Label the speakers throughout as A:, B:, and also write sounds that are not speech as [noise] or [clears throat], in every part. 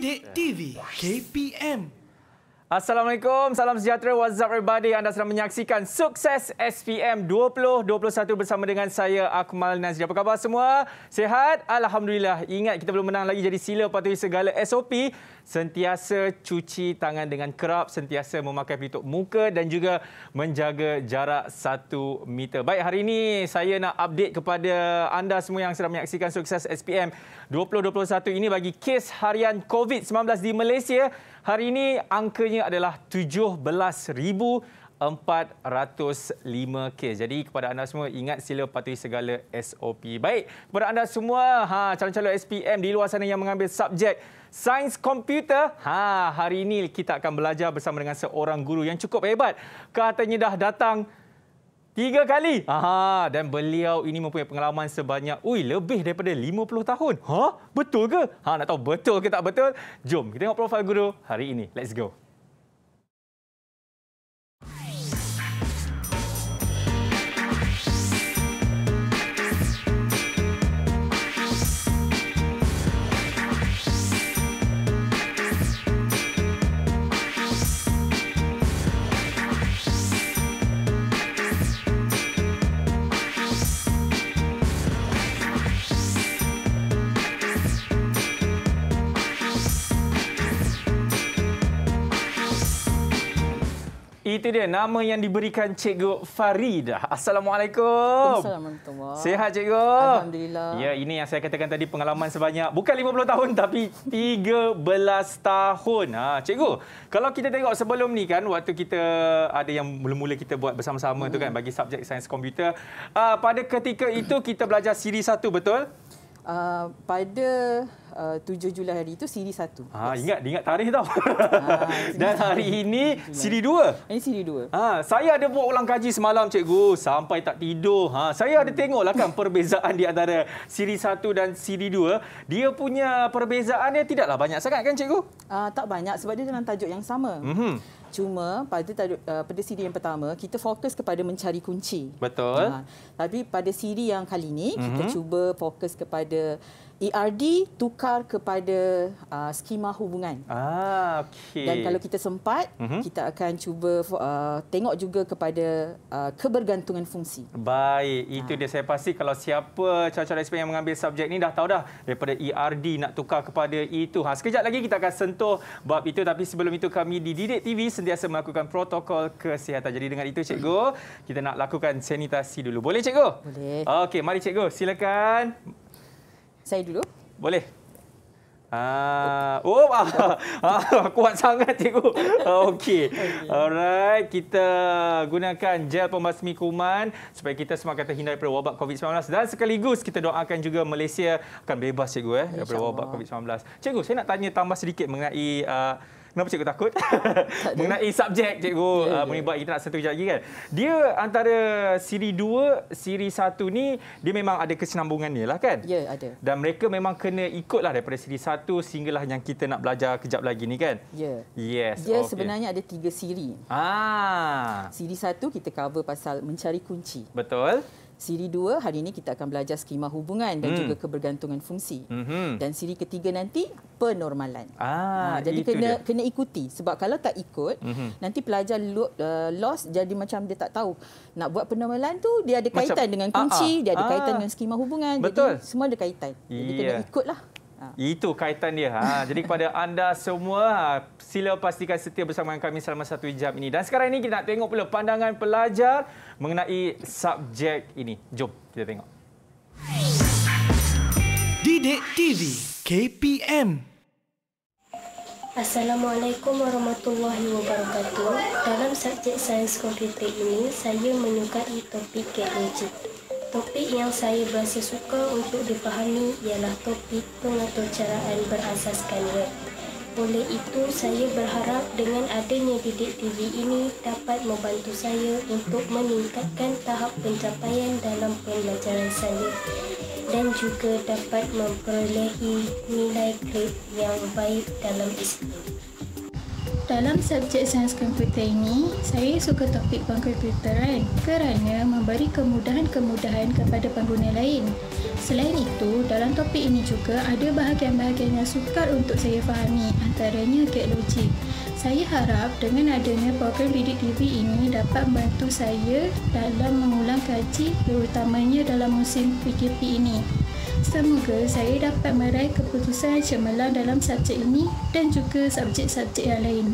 A: Bidik TV KPM Assalamualaikum, salam sejahtera. What's up everybody? Anda sedang menyaksikan Sukses SPM 2021 bersama dengan saya, Akmal Nazri. Apa khabar semua? Sehat? Alhamdulillah. Ingat kita belum menang lagi jadi sila patuhi segala SOP. Sentiasa cuci tangan dengan kerap, sentiasa memakai pelitup muka dan juga menjaga jarak satu meter. Baik, hari ini saya nak update kepada anda semua yang sedang menyaksikan Sukses SPM 2021 ini bagi kes harian COVID-19 di Malaysia. Hari ini angkanya adalah 17,405 kes. Jadi kepada anda semua ingat sila patuhi segala SOP. Baik, kepada anda semua ha, calon-calon SPM di luar sana yang mengambil subjek Sains komputer. Ha, hari ini kita akan belajar bersama dengan seorang guru yang cukup hebat. Katanya dah datang tiga kali. Aha, dan beliau ini mempunyai pengalaman sebanyak ui, lebih daripada 50 tahun. Ha? Betul ke? Ha, nak tahu betul ke tak betul? Jom kita tengok profil guru hari ini. Let's go. Itu dia nama yang diberikan Cikgu Farida. Assalamualaikum. Assalamualaikum. Sehat Cikgu? Alhamdulillah. Ya, ini yang saya katakan tadi pengalaman sebanyak bukan 50 tahun tapi 13 tahun. Ha, Cikgu, kalau kita tengok sebelum ni kan waktu kita ada yang mula-mula kita buat bersama-sama hmm. tu kan hmm. bagi subjek sains komputer, uh, pada ketika itu kita belajar siri satu betul?
B: Uh, pada uh, 7 Julai hari itu siri 1.
A: Ah, yes. ingat ingat tarikh tau. Ha, [laughs] Dan hari ini siri 2. Ini siri 2. Ha ah, saya ada buat ulang kaji semalam cikgu sampai tak tidur. Ha saya ada tengoklah kan perbezaan di antara siri 1 dan siri 2. Dia punya perbezaannya tidaklah banyak sangat kan cikgu?
B: Uh, tak banyak sebab dia dalam tajuk yang sama. Mhm. uh Cuma pada uh, pada siri yang pertama kita fokus kepada mencari kunci.
A: Betul. Ha,
B: tapi pada siri yang kali ini mm-hmm. kita mhm. cuba fokus kepada ERD tukar kepada uh, skema hubungan.
A: Ah, okay. Dan kalau
B: kita sempat, uh-huh. kita akan cuba uh, tengok juga kepada uh, kebergantungan fungsi.
A: Baik, itu ha. dia saya pasti kalau siapa calon-calon yang mengambil subjek ini dah tahu dah daripada ERD nak tukar kepada itu. Ha, sekejap lagi kita akan sentuh bab itu tapi sebelum itu kami di Didik TV sentiasa melakukan protokol kesihatan. Jadi dengan itu cikgu, kita nak lakukan sanitasi dulu. Boleh cikgu? Boleh. Okey, mari cikgu, silakan saya dulu. Boleh. Ah, oh, [laughs] ah, kuat sangat cikgu. Ah, okey. Alright, kita gunakan gel pembasmi kuman supaya kita semua kata hindari daripada wabak COVID-19 dan sekaligus kita doakan juga Malaysia akan bebas cikgu eh daripada wabak COVID-19. Cikgu, saya nak tanya tambah sedikit mengenai uh, Kenapa cikgu takut? Tak [laughs] Mengenai subjek cikgu yeah, ya, uh, ya. menibat yeah. kita nak sentuh lagi kan. Dia antara siri 2, siri 1 ni dia memang ada ni lah kan? Ya, yeah, ada. Dan mereka memang kena ikutlah daripada siri 1 sehinggalah yang kita nak belajar kejap lagi ni kan? Ya. Yeah. Yes. Dia okay. sebenarnya
B: ada tiga siri. Ah. Siri 1 kita cover pasal mencari kunci. Betul. Siri dua hari ini kita akan belajar skema hubungan dan hmm. juga kebergantungan fungsi. hmm Dan siri ketiga nanti penormalan.
A: Ah, ha, jadi kena dia.
B: kena ikuti sebab kalau tak ikut hmm nanti pelajar lo, uh, lost jadi macam dia tak tahu nak buat penormalan tu dia ada kaitan dengan kunci, ah, uh-uh. Ah. dia ada uh kaitan dengan skema hubungan. Betul. Jadi semua ada kaitan. Jadi yeah. kena ikutlah.
A: Ah. Itu kaitan dia. Ha. Jadi kepada anda semua, ha, sila pastikan setia bersama kami selama satu jam ini. Dan sekarang ini kita nak tengok pula pandangan pelajar mengenai subjek ini. Jom kita tengok. Didik TV KPM Assalamualaikum warahmatullahi
C: wabarakatuh. Dalam subjek sains komputer ini, saya menyukai topik teknologi. Topik yang saya berasa suka untuk dipahami ialah topik pengaturcaraan berasaskan web. Oleh itu, saya berharap dengan adanya Didik TV ini dapat membantu saya untuk meningkatkan tahap pencapaian dalam pembelajaran saya dan juga dapat memperolehi nilai grade yang baik dalam Islam
B: dalam subjek sains komputer ini, saya suka topik pengkomputeran kerana memberi kemudahan-kemudahan kepada pengguna lain. Selain itu, dalam topik ini juga ada bahagian-bahagian yang sukar untuk saya fahami antaranya gate logic. Saya harap dengan adanya program bidik TV ini dapat membantu saya dalam mengulang kaji terutamanya dalam musim PKP ini. Semoga saya dapat meraih keputusan cemerlang dalam subjek ini dan juga subjek-subjek yang lain.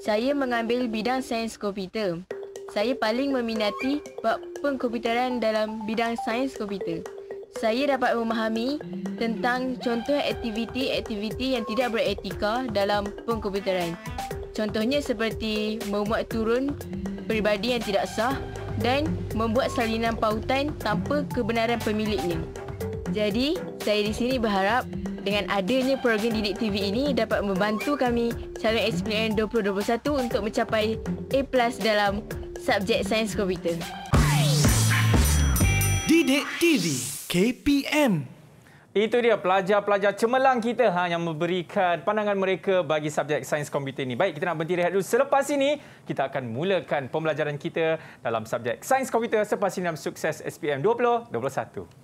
B: Saya mengambil bidang sains komputer. Saya paling meminati bab pengkomputeran dalam bidang sains komputer. Saya dapat memahami tentang contoh aktiviti-aktiviti yang tidak beretika dalam pengkomputeran. Contohnya seperti memuat turun peribadi yang tidak sah dan membuat salinan pautan tanpa kebenaran pemiliknya. Jadi, saya di sini berharap dengan adanya program Didik TV ini dapat membantu kami calon SPM 2021 untuk mencapai A+ dalam subjek sains komputer.
A: Didik TV KPM itu dia pelajar-pelajar cemerlang kita ha, yang memberikan pandangan mereka bagi subjek sains komputer ini. Baik, kita nak berhenti rehat dulu. Selepas ini, kita akan mulakan pembelajaran kita dalam subjek sains komputer selepas ini dalam sukses SPM 2021.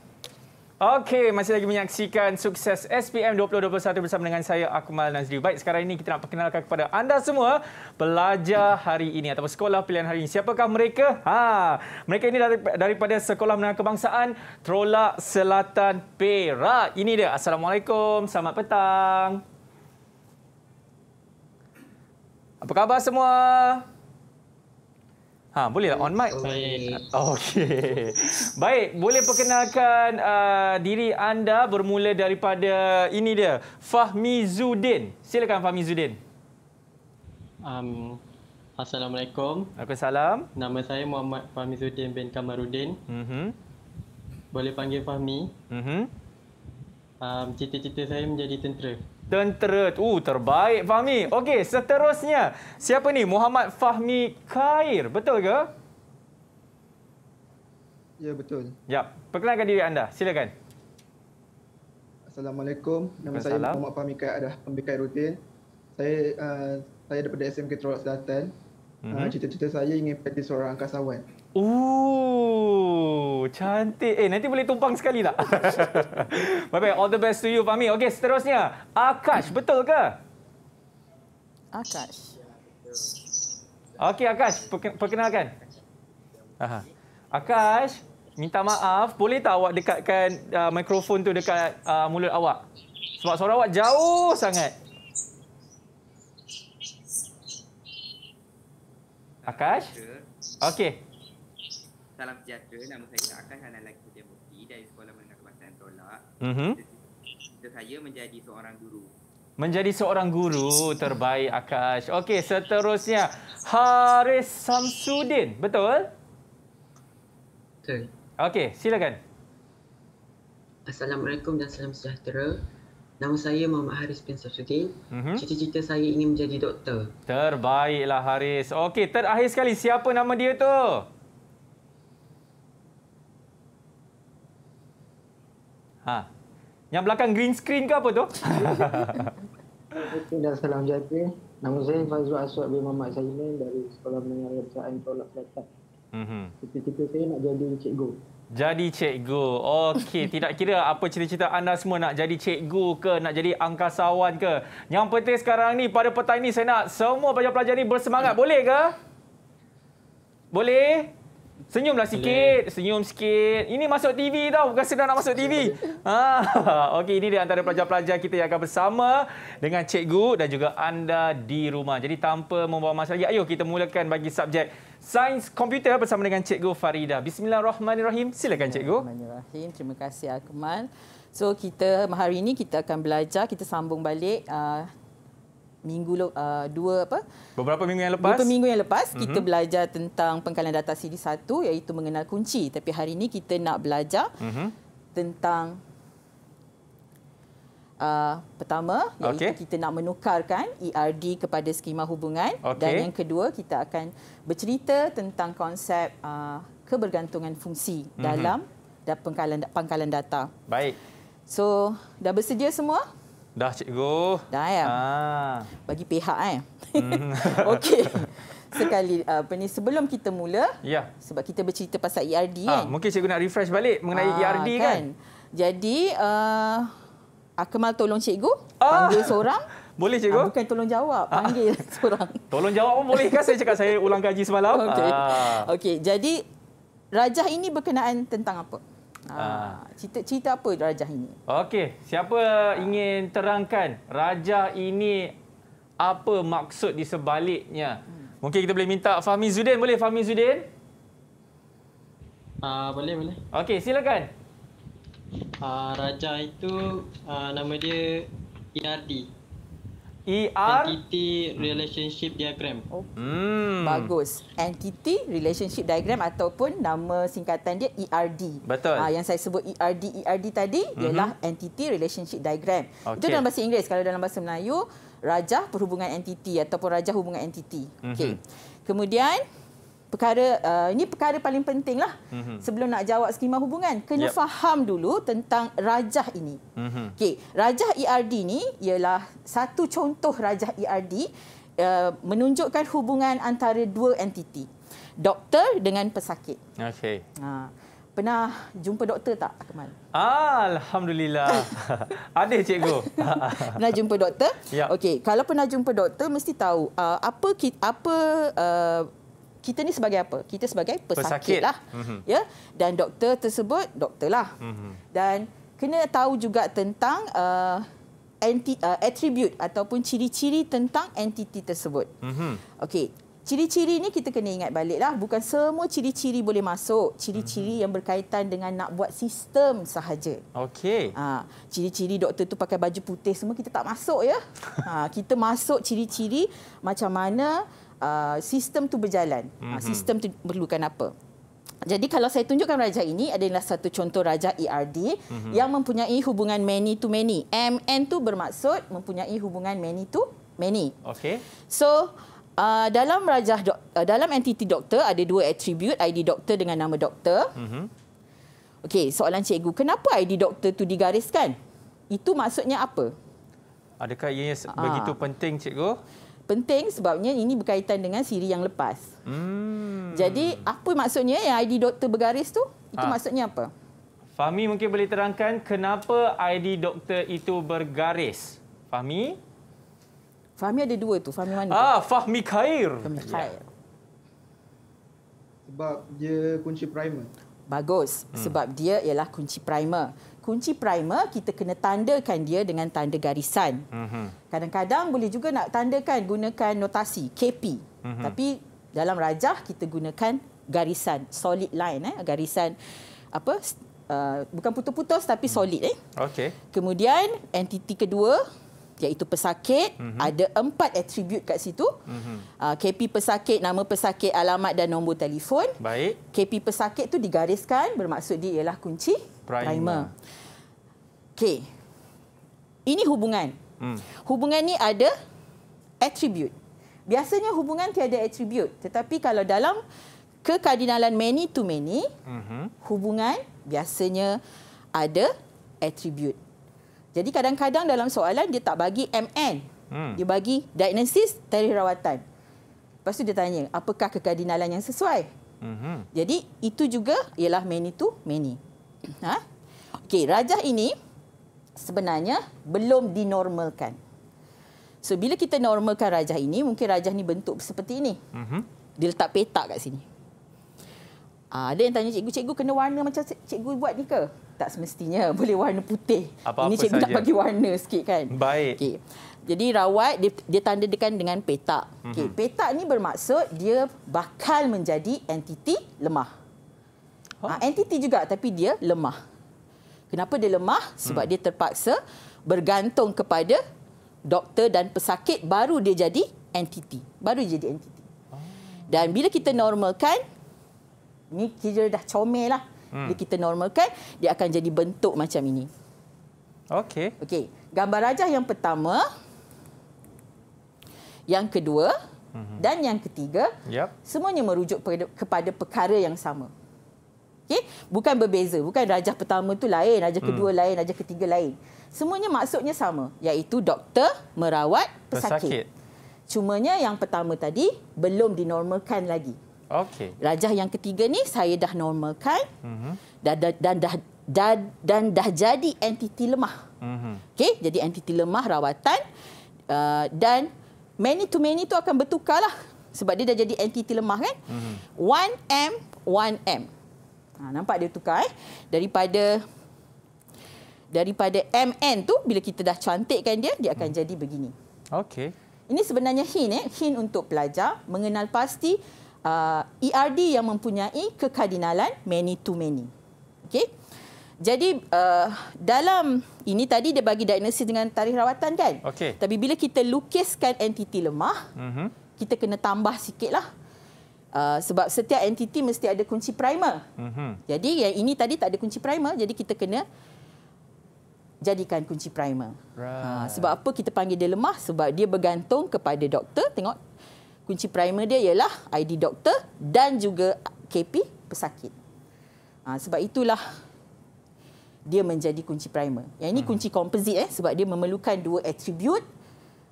A: Okey, masih lagi menyaksikan sukses SPM 2021 bersama dengan saya Akmal Nazri. Baik, sekarang ini kita nak perkenalkan kepada anda semua pelajar hari ini atau sekolah pilihan hari ini. Siapakah mereka? Ha, mereka ini daripada Sekolah Menengah Kebangsaan Trolak Selatan Perak. Ini dia. Assalamualaikum. Selamat petang. Apa khabar semua? Ha, bolehlah lah on mic. Okey. Baik, boleh perkenalkan uh, diri anda bermula daripada ini dia, Fahmi Zudin. Silakan Fahmi Zudin. Um, Assalamualaikum. Waalaikumsalam. Nama saya Muhammad Fahmi Zudin bin Kamarudin. Mm-hmm. Boleh panggil Fahmi. Mm-hmm. Um, cita-cita saya menjadi tentera tentera. Uh, terbaik Fahmi. Okey, seterusnya. Siapa ni? Muhammad Fahmi Khair. Betul ke? Ya, betul. Ya, perkenalkan diri anda. Silakan. Assalamualaikum. Nama saya Muhammad Fahmi Khair adalah pembekal rutin. Saya uh, saya daripada SMK Terolak Selatan. Uh, mhm. Cita-cita
B: mm -hmm. uh, saya ingin menjadi seorang angkasawan.
A: Oh cantik. Eh, nanti boleh tumpang sekali tak? Bye-bye. [laughs] All the best to you, Fahmi. Okey, seterusnya. Akash, betul ke?
B: Akash.
A: Okey, Akash. Perkenalkan. Aha. Akash, minta maaf. Boleh tak awak dekatkan uh, mikrofon tu dekat uh, mulut awak? Sebab suara awak jauh sangat. Akash? Okey.
B: Salam sejahtera. Nama saya Akash.
A: Hanan Laki Putih Mufti dari Sekolah Menengah Kebangsaan Tolak. Mm -hmm. Saya menjadi seorang guru. Menjadi seorang guru terbaik Akash. Okey, seterusnya Haris Samsudin, betul? Betul. Okey,
B: silakan. Assalamualaikum dan salam sejahtera. Nama saya Muhammad Haris bin Samsudin. Mhm. Cita-cita saya ingin menjadi doktor.
A: Terbaiklah Haris. Okey, terakhir sekali siapa nama dia tu? Yang belakang green screen ke apa tu? Pindah salam jati. Nama saya Fazrul Aswad bin Mamat Sainin dari Sekolah Menengah Kebesaran Tolak Selatan. Mm-hmm. Cita-cita saya nak jadi cikgu. Jadi cikgu. Okey, tidak kira apa cerita cita anda semua nak jadi cikgu ke, nak jadi angkasawan ke. Yang penting sekarang ni pada petang ini saya nak semua pelajar-pelajar ni bersemangat. Boleh ke? Boleh? Senyumlah sikit, Hello. senyum sikit. Ini masuk TV tau, bukan sedang nak masuk TV. [laughs] Ha. [laughs] Okey, ini dia antara pelajar-pelajar kita yang akan bersama dengan cikgu dan juga anda di rumah. Jadi tanpa membawa masa lagi, ayo kita mulakan bagi subjek Sains Komputer bersama dengan cikgu Farida. Bismillahirrahmanirrahim. Silakan cikgu.
B: Bismillahirrahmanirrahim. Terima kasih Akmal. So kita hari ini kita akan belajar, kita sambung balik uh, minggu uh, dua apa
A: beberapa minggu yang lepas beberapa minggu yang lepas mm-hmm. kita
B: belajar tentang pengkalan data Siri satu, iaitu mengenal kunci tapi hari ini kita nak belajar mm-hmm. tentang uh, pertama iaitu okay. kita nak menukarkan ERD kepada skema hubungan okay. dan yang kedua kita akan bercerita tentang konsep uh, kebergantungan fungsi mm-hmm. dalam dan pengkalan pangkalan data baik so dah bersedia semua
A: Dah cikgu. Dah ya. Ah.
B: Bagi pihak eh. Hmm.
A: [laughs] Okey.
B: Sekali apa ni sebelum kita mula? Ya. Sebab kita bercerita pasal ERD ha, kan.
A: mungkin cikgu nak refresh balik mengenai ha, ah, ERD kan. kan?
B: Jadi uh, eh, Akmal tolong cikgu ah. panggil seorang.
A: Boleh cikgu? Ah, bukan
B: tolong jawab, ah. panggil [laughs] seorang.
A: Tolong jawab pun boleh kan saya cakap saya ulang kaji semalam. [laughs] Okey. Ah.
B: Okey, jadi rajah ini berkenaan tentang apa? Cerita-cerita ah, ah. apa rajah ini?
A: Okey, siapa ingin terangkan rajah ini apa maksud di sebaliknya? Hmm. Mungkin kita boleh minta Fahmi Zudin boleh Fahmi Zudin? Uh, boleh boleh. Okey, silakan. Uh, rajah itu uh, nama dia Yardi. E ER entity relationship diagram. Oh. Hmm. Bagus.
B: Entity relationship diagram ataupun nama singkatan dia ERD. Betul. Ah yang saya sebut ERD ERD tadi mm-hmm. ialah entity relationship diagram. Okay. Itu dalam bahasa Inggeris. Kalau dalam bahasa Melayu, rajah perhubungan entity ataupun rajah hubungan entity. Mm-hmm. Okey. Kemudian perkara uh, ini perkara paling pentinglah mm-hmm. sebelum nak jawab skema hubungan kena yep. faham dulu tentang rajah ini. Mm-hmm. Okey, rajah ERD ni ialah satu contoh rajah ERD uh, menunjukkan hubungan antara dua entiti. Doktor dengan pesakit. Okey. Ha. Pernah jumpa doktor tak, Kemal?
A: Alhamdulillah. [laughs] Ada, cikgu. [laughs]
B: pernah jumpa doktor? Ya. Okey, kalau pernah jumpa doktor mesti tahu uh, apa apa uh, kita ni sebagai apa? Kita sebagai pesakit, pesakit. lah. Mm-hmm. Ya. Dan doktor tersebut doktor lah. Mm-hmm. Dan kena tahu juga tentang uh, anti uh, attribute ataupun ciri-ciri tentang entiti tersebut. Mm-hmm. Okey. Ciri-ciri ni kita kena ingat baliklah bukan semua ciri-ciri boleh masuk ciri-ciri mm-hmm. yang berkaitan dengan nak buat sistem sahaja. Okey. Ha, ciri-ciri doktor tu pakai baju putih semua kita tak masuk ya. [laughs] Ha, kita masuk ciri-ciri macam mana uh, sistem tu berjalan. Mm-hmm. Uh, sistem tu perlukan apa? Jadi kalau saya tunjukkan raja ini adalah satu contoh raja ERD mm-hmm. yang mempunyai hubungan many to many. MN tu bermaksud mempunyai hubungan many to many. Okay. So uh, dalam raja uh, dalam entiti doktor ada dua atribut ID doktor dengan nama doktor. Mm-hmm. Okey, soalan cikgu, kenapa ID doktor tu digariskan? Itu maksudnya apa?
A: Adakah ianya begitu ah. penting cikgu?
B: penting sebabnya ini berkaitan dengan siri yang lepas.
A: Hmm.
B: Jadi apa maksudnya yang ID doktor bergaris tu? Itu ha. maksudnya apa?
A: Fahmi mungkin boleh terangkan kenapa ID doktor itu bergaris.
B: Fahmi? Fahmi ada dua tu. Fahmi mana?
A: Ah, tu? Fahmi Khair. Fahmi ya. Khair.
B: Ya. Sebab dia kunci primer. Bagus. Hmm. Sebab dia ialah kunci primer kunci primer kita kena tandakan dia dengan tanda garisan. Mhm. Kadang-kadang boleh juga nak tandakan gunakan notasi KP. Mhm. Tapi dalam rajah kita gunakan garisan solid line eh garisan apa uh, bukan putus-putus tapi mhm. solid eh. Okey. Kemudian entiti kedua iaitu pesakit uh-huh. ada empat atribut kat situ. Uh-huh. Uh, KP pesakit nama pesakit alamat dan nombor telefon. Baik. KP pesakit tu digariskan bermaksud dia ialah kunci primer. primer. Okey. Ini hubungan. Hmm. Hubungan ni ada attribute. Biasanya hubungan tiada attribute, tetapi kalau dalam kekardinalan many to many, hmm. hubungan biasanya ada attribute. Jadi kadang-kadang dalam soalan dia tak bagi MN. Hmm. Dia bagi diagnosis tarikh rawatan. Lepas tu dia tanya, apakah kekardinalan yang sesuai? Mm-hmm. Jadi itu juga ialah many to many. Ha? Okey, rajah ini sebenarnya belum dinormalkan. So bila kita normalkan rajah ini, mungkin rajah ni bentuk seperti ini. Uh-huh. Dia letak petak kat sini. Ah, ada yang tanya cikgu-cikgu kena warna macam cikgu buat ni ke? Tak semestinya [laughs] boleh warna putih. Apa-apa ini cikgu sahaja. nak bagi warna sikit kan? Baik. Okay. Jadi rawat dia, dia tandakan dengan petak. Okay. Uh-huh. Mhm. Petak ni bermaksud dia bakal menjadi entiti lemah. Ha, entiti juga tapi dia lemah. Kenapa dia lemah? Sebab hmm. dia terpaksa bergantung kepada doktor dan pesakit baru dia jadi entiti. Baru jadi entiti. Ah. Dan bila kita normalkan, ni kira dah comel lah. Hmm. Bila kita normalkan, dia akan jadi bentuk macam ini. Okey. Okey. Gambar rajah yang pertama, yang kedua hmm. dan yang ketiga, yep. semuanya merujuk kepada perkara yang sama okey bukan berbeza bukan darjah pertama tu lain darjah kedua hmm. lain darjah ketiga lain semuanya maksudnya sama iaitu doktor merawat pesakit, pesakit. cumanya yang pertama tadi belum dinormalkan lagi okey darjah yang ketiga ni saya dah normalkan hmm. dan dah dan dah dan, dan dah jadi entiti lemah hmm. okey jadi entiti lemah rawatan uh, dan many to many tu akan bertukarlah sebab dia dah jadi entiti lemah kan mm-hmm. 1M 1M Ha, nampak dia tukar eh? Daripada daripada MN tu bila kita dah cantikkan dia dia akan hmm. jadi begini. Okey. Ini sebenarnya hin eh hin untuk pelajar mengenal pasti uh, ERD yang mempunyai kekadinalan many to many. Okey. Jadi uh, dalam ini tadi dia bagi diagnosis dengan tarikh rawatan kan? Okey. Tapi bila kita lukiskan entiti lemah, mm-hmm. kita kena tambah sikitlah Uh, sebab setiap entiti mesti ada kunci primer. Mm-hmm. Jadi yang ini tadi tak ada kunci primer, jadi kita kena jadikan kunci primer. Right. Uh, sebab apa kita panggil dia lemah? Sebab dia bergantung kepada doktor. Tengok kunci primer dia ialah ID doktor dan juga KP pesakit. Uh, sebab itulah dia menjadi kunci primer. Yang ini mm. kunci komposit eh sebab dia memerlukan dua atribut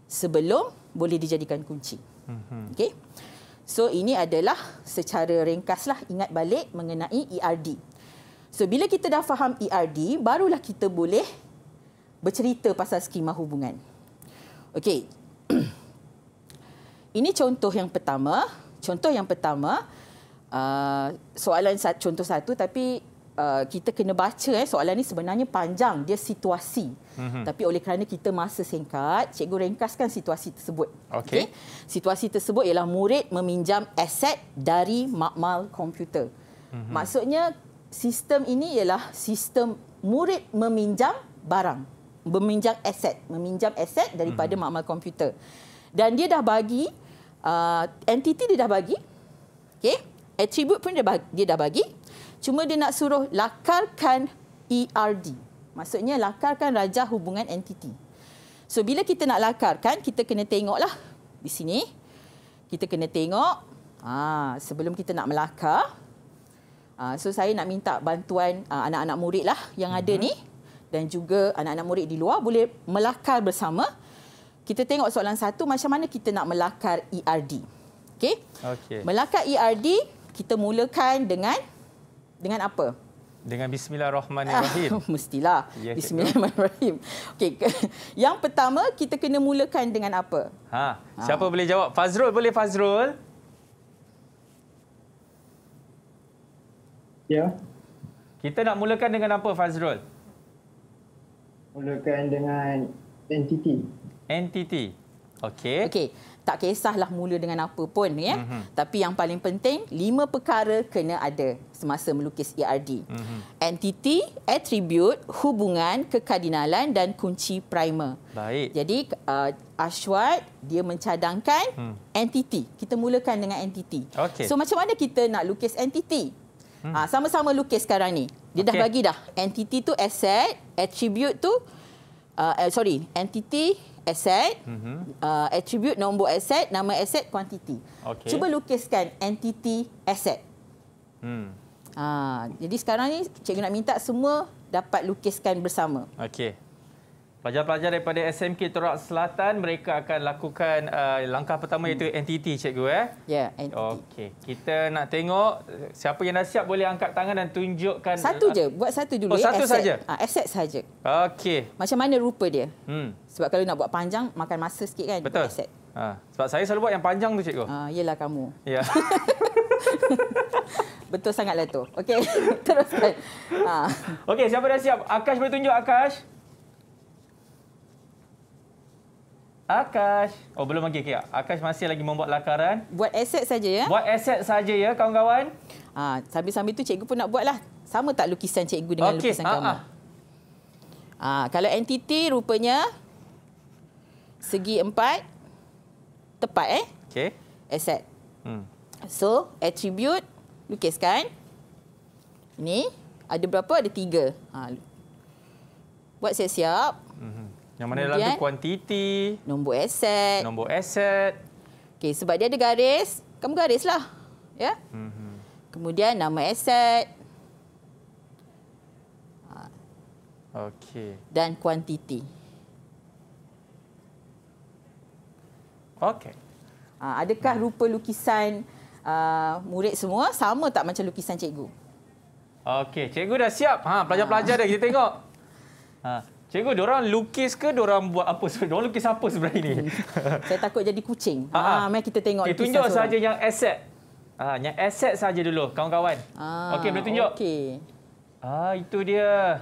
B: sebelum boleh dijadikan kunci.
C: Mm-hmm. Okey.
B: So ini adalah secara ringkaslah ingat balik mengenai ERD. So bila kita dah faham ERD, barulah kita boleh bercerita pasal skema hubungan. Okey. [clears throat] ini contoh yang pertama. Contoh yang pertama, uh, soalan contoh satu tapi Uh, kita kena baca eh soalan ini sebenarnya panjang dia situasi mm-hmm. tapi oleh kerana kita masa singkat cikgu ringkaskan situasi tersebut okey okay? situasi tersebut ialah murid meminjam aset dari makmal komputer mm-hmm. maksudnya sistem ini ialah sistem murid meminjam barang meminjam aset meminjam aset daripada mm-hmm. makmal komputer dan dia dah bagi uh, entiti dia dah bagi okay, atribut pun dia dah bagi Cuma dia nak suruh lakarkan ERD. Maksudnya lakarkan rajah hubungan entiti. So bila kita nak lakarkan, kita kena tengoklah di sini. Kita kena tengok ha, sebelum kita nak melakar. Ha, so saya nak minta bantuan ha, anak-anak murid lah yang mm-hmm. ada mhm. ni. Dan juga anak-anak murid di luar boleh melakar bersama. Kita tengok soalan satu macam mana kita nak melakar ERD. Okay? Okay. Melakar ERD kita mulakan dengan dengan apa?
A: Dengan bismillahirrahmanirrahim. [laughs] Mestilah. Yes,
B: bismillahirrahmanirrahim. Okey. [laughs] Yang pertama kita kena mulakan dengan apa?
A: Ha. ha. Siapa ha. boleh jawab? Fazrul boleh Fazrul? Ya. Kita nak mulakan dengan apa Fazrul? Mulakan dengan entity. Entity,
B: Okey. Okey tak kisahlah mula dengan apa pun ya. Mm-hmm. Tapi yang paling penting lima perkara kena ada semasa melukis ERD. Mm-hmm. Entity, attribute, hubungan, kekadinalan dan kunci primer. Baik. Jadi uh, Ashwat dia mencadangkan mm. entity. Kita mulakan dengan entity. Okay. So macam mana kita nak lukis entity? Mm. Uh, ah, sama-sama lukis sekarang ni. Dia okay. dah bagi dah. Entity tu asset, attribute tu uh, uh, sorry, entity, asset, mm-hmm. uh, attribute, nombor asset, nama asset, quantity. Okay. Cuba lukiskan entity, asset. Hmm. Uh, jadi sekarang ni cikgu nak minta semua dapat lukiskan bersama.
A: Okey. Pelajar-pelajar daripada SMK Terak Selatan mereka akan lakukan uh, langkah pertama iaitu hmm. entiti cikgu eh. Ya, yeah, entiti. Okey, kita nak tengok siapa yang dah siap boleh angkat tangan dan tunjukkan satu uh, je,
B: buat satu dulu. Oh, satu saja. Ah, aset saja. Okey. Macam mana rupa dia? Hmm. Sebab kalau nak buat panjang makan masa sikit kan Betul.
A: Ha. Sebab saya selalu buat yang panjang tu cikgu.
B: Ah, iyalah kamu. Ya. Yeah. [laughs] Betul sangatlah tu. Okey, [laughs] teruskan. Ha.
A: Okey, siapa dah siap? Akash boleh tunjuk Akash. Akash. Oh belum lagi ke? Akash masih lagi membuat lakaran.
B: Buat aset saja ya. Buat aset saja ya kawan-kawan. Ha, sambil-sambil tu cikgu pun nak buatlah. Sama tak lukisan cikgu dengan okay. lukisan ah, kamu? Ha. Ha, kalau entiti rupanya segi empat tepat eh. Okey. Aset. Hmm. So, attribute lukiskan. Ini ada berapa? Ada tiga. Ha, Buat siap-siap. Yang mana Kemudian, dalam tu kuantiti. Nombor aset. Nombor aset. Okey, sebab dia ada garis, kamu garislah. Ya? Yeah? Mm -hmm. Kemudian nama aset. Ha. Okey. Dan kuantiti. Okey. Ha, adakah rupa lukisan uh, murid semua sama tak macam lukisan cikgu?
A: Okey, cikgu dah siap. Ha, pelajar-pelajar ha, dah kita tengok. Ha. Cikgu, diorang lukis ke diorang buat apa? Diorang lukis apa sebenarnya ni? [laughs]
B: Saya takut jadi kucing. Ha, ha, mari kita tengok. Okay, tunjuk saja
A: yang aset. Ha, yang aset saja dulu, kawan-kawan.
B: Ha, okey, boleh tunjuk.
A: Okey. Ah, ha, itu dia.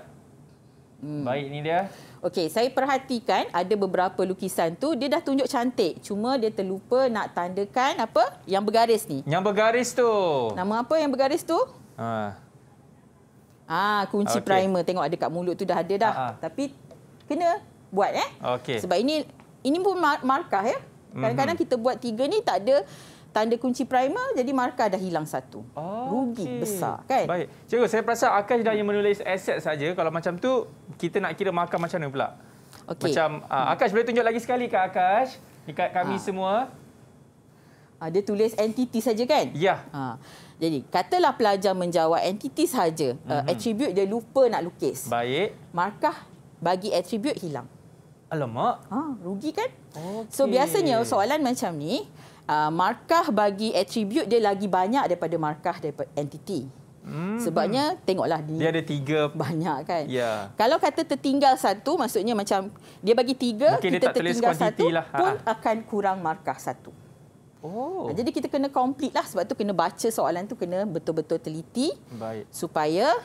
A: Hmm. Baik ni dia.
B: Okey, saya perhatikan ada beberapa lukisan tu dia dah tunjuk cantik. Cuma dia terlupa nak tandakan apa? Yang bergaris ni.
A: Yang bergaris tu.
B: Nama apa yang bergaris tu? Ha. Ah kunci ah, okay. primer tengok ada kat mulut tu dah ada dah. Ha -ha. Tapi kena buat eh. Okay. Sebab ini ini pun markah ya. Mhm. Kadang-kadang kita buat tiga ni tak ada tanda kunci primer jadi markah dah hilang satu. Oh, Rugi okay. besar
A: kan? Baik. Cikgu saya perasan Akash dah yang menulis aset saja kalau macam tu kita nak kira markah macam mana pula? Okay. Macam uh, Akash boleh tunjuk lagi sekali ke Akash dekat kami ha. semua.
B: Ada tulis entiti saja kan? Ya. Ha. Jadi, katalah pelajar menjawab entiti saja, Mm-hmm. Uh, mhm. attribute dia lupa nak lukis. Baik. Markah bagi atribut hilang. Alamak. Ha, rugi kan? Okay. So, biasanya soalan macam ni, uh, markah bagi atribut dia lagi banyak daripada markah daripada entiti. Hmm. Sebabnya tengoklah dia. Dia ada tiga. Banyak kan. Ya. Kalau kata tertinggal satu, maksudnya macam dia bagi tiga, Mungkin kita tertinggal satu lah. pun ha, ha akan kurang markah satu. Oh. Ha, jadi kita kena complete lah sebab tu kena baca soalan tu kena betul-betul teliti Baik. supaya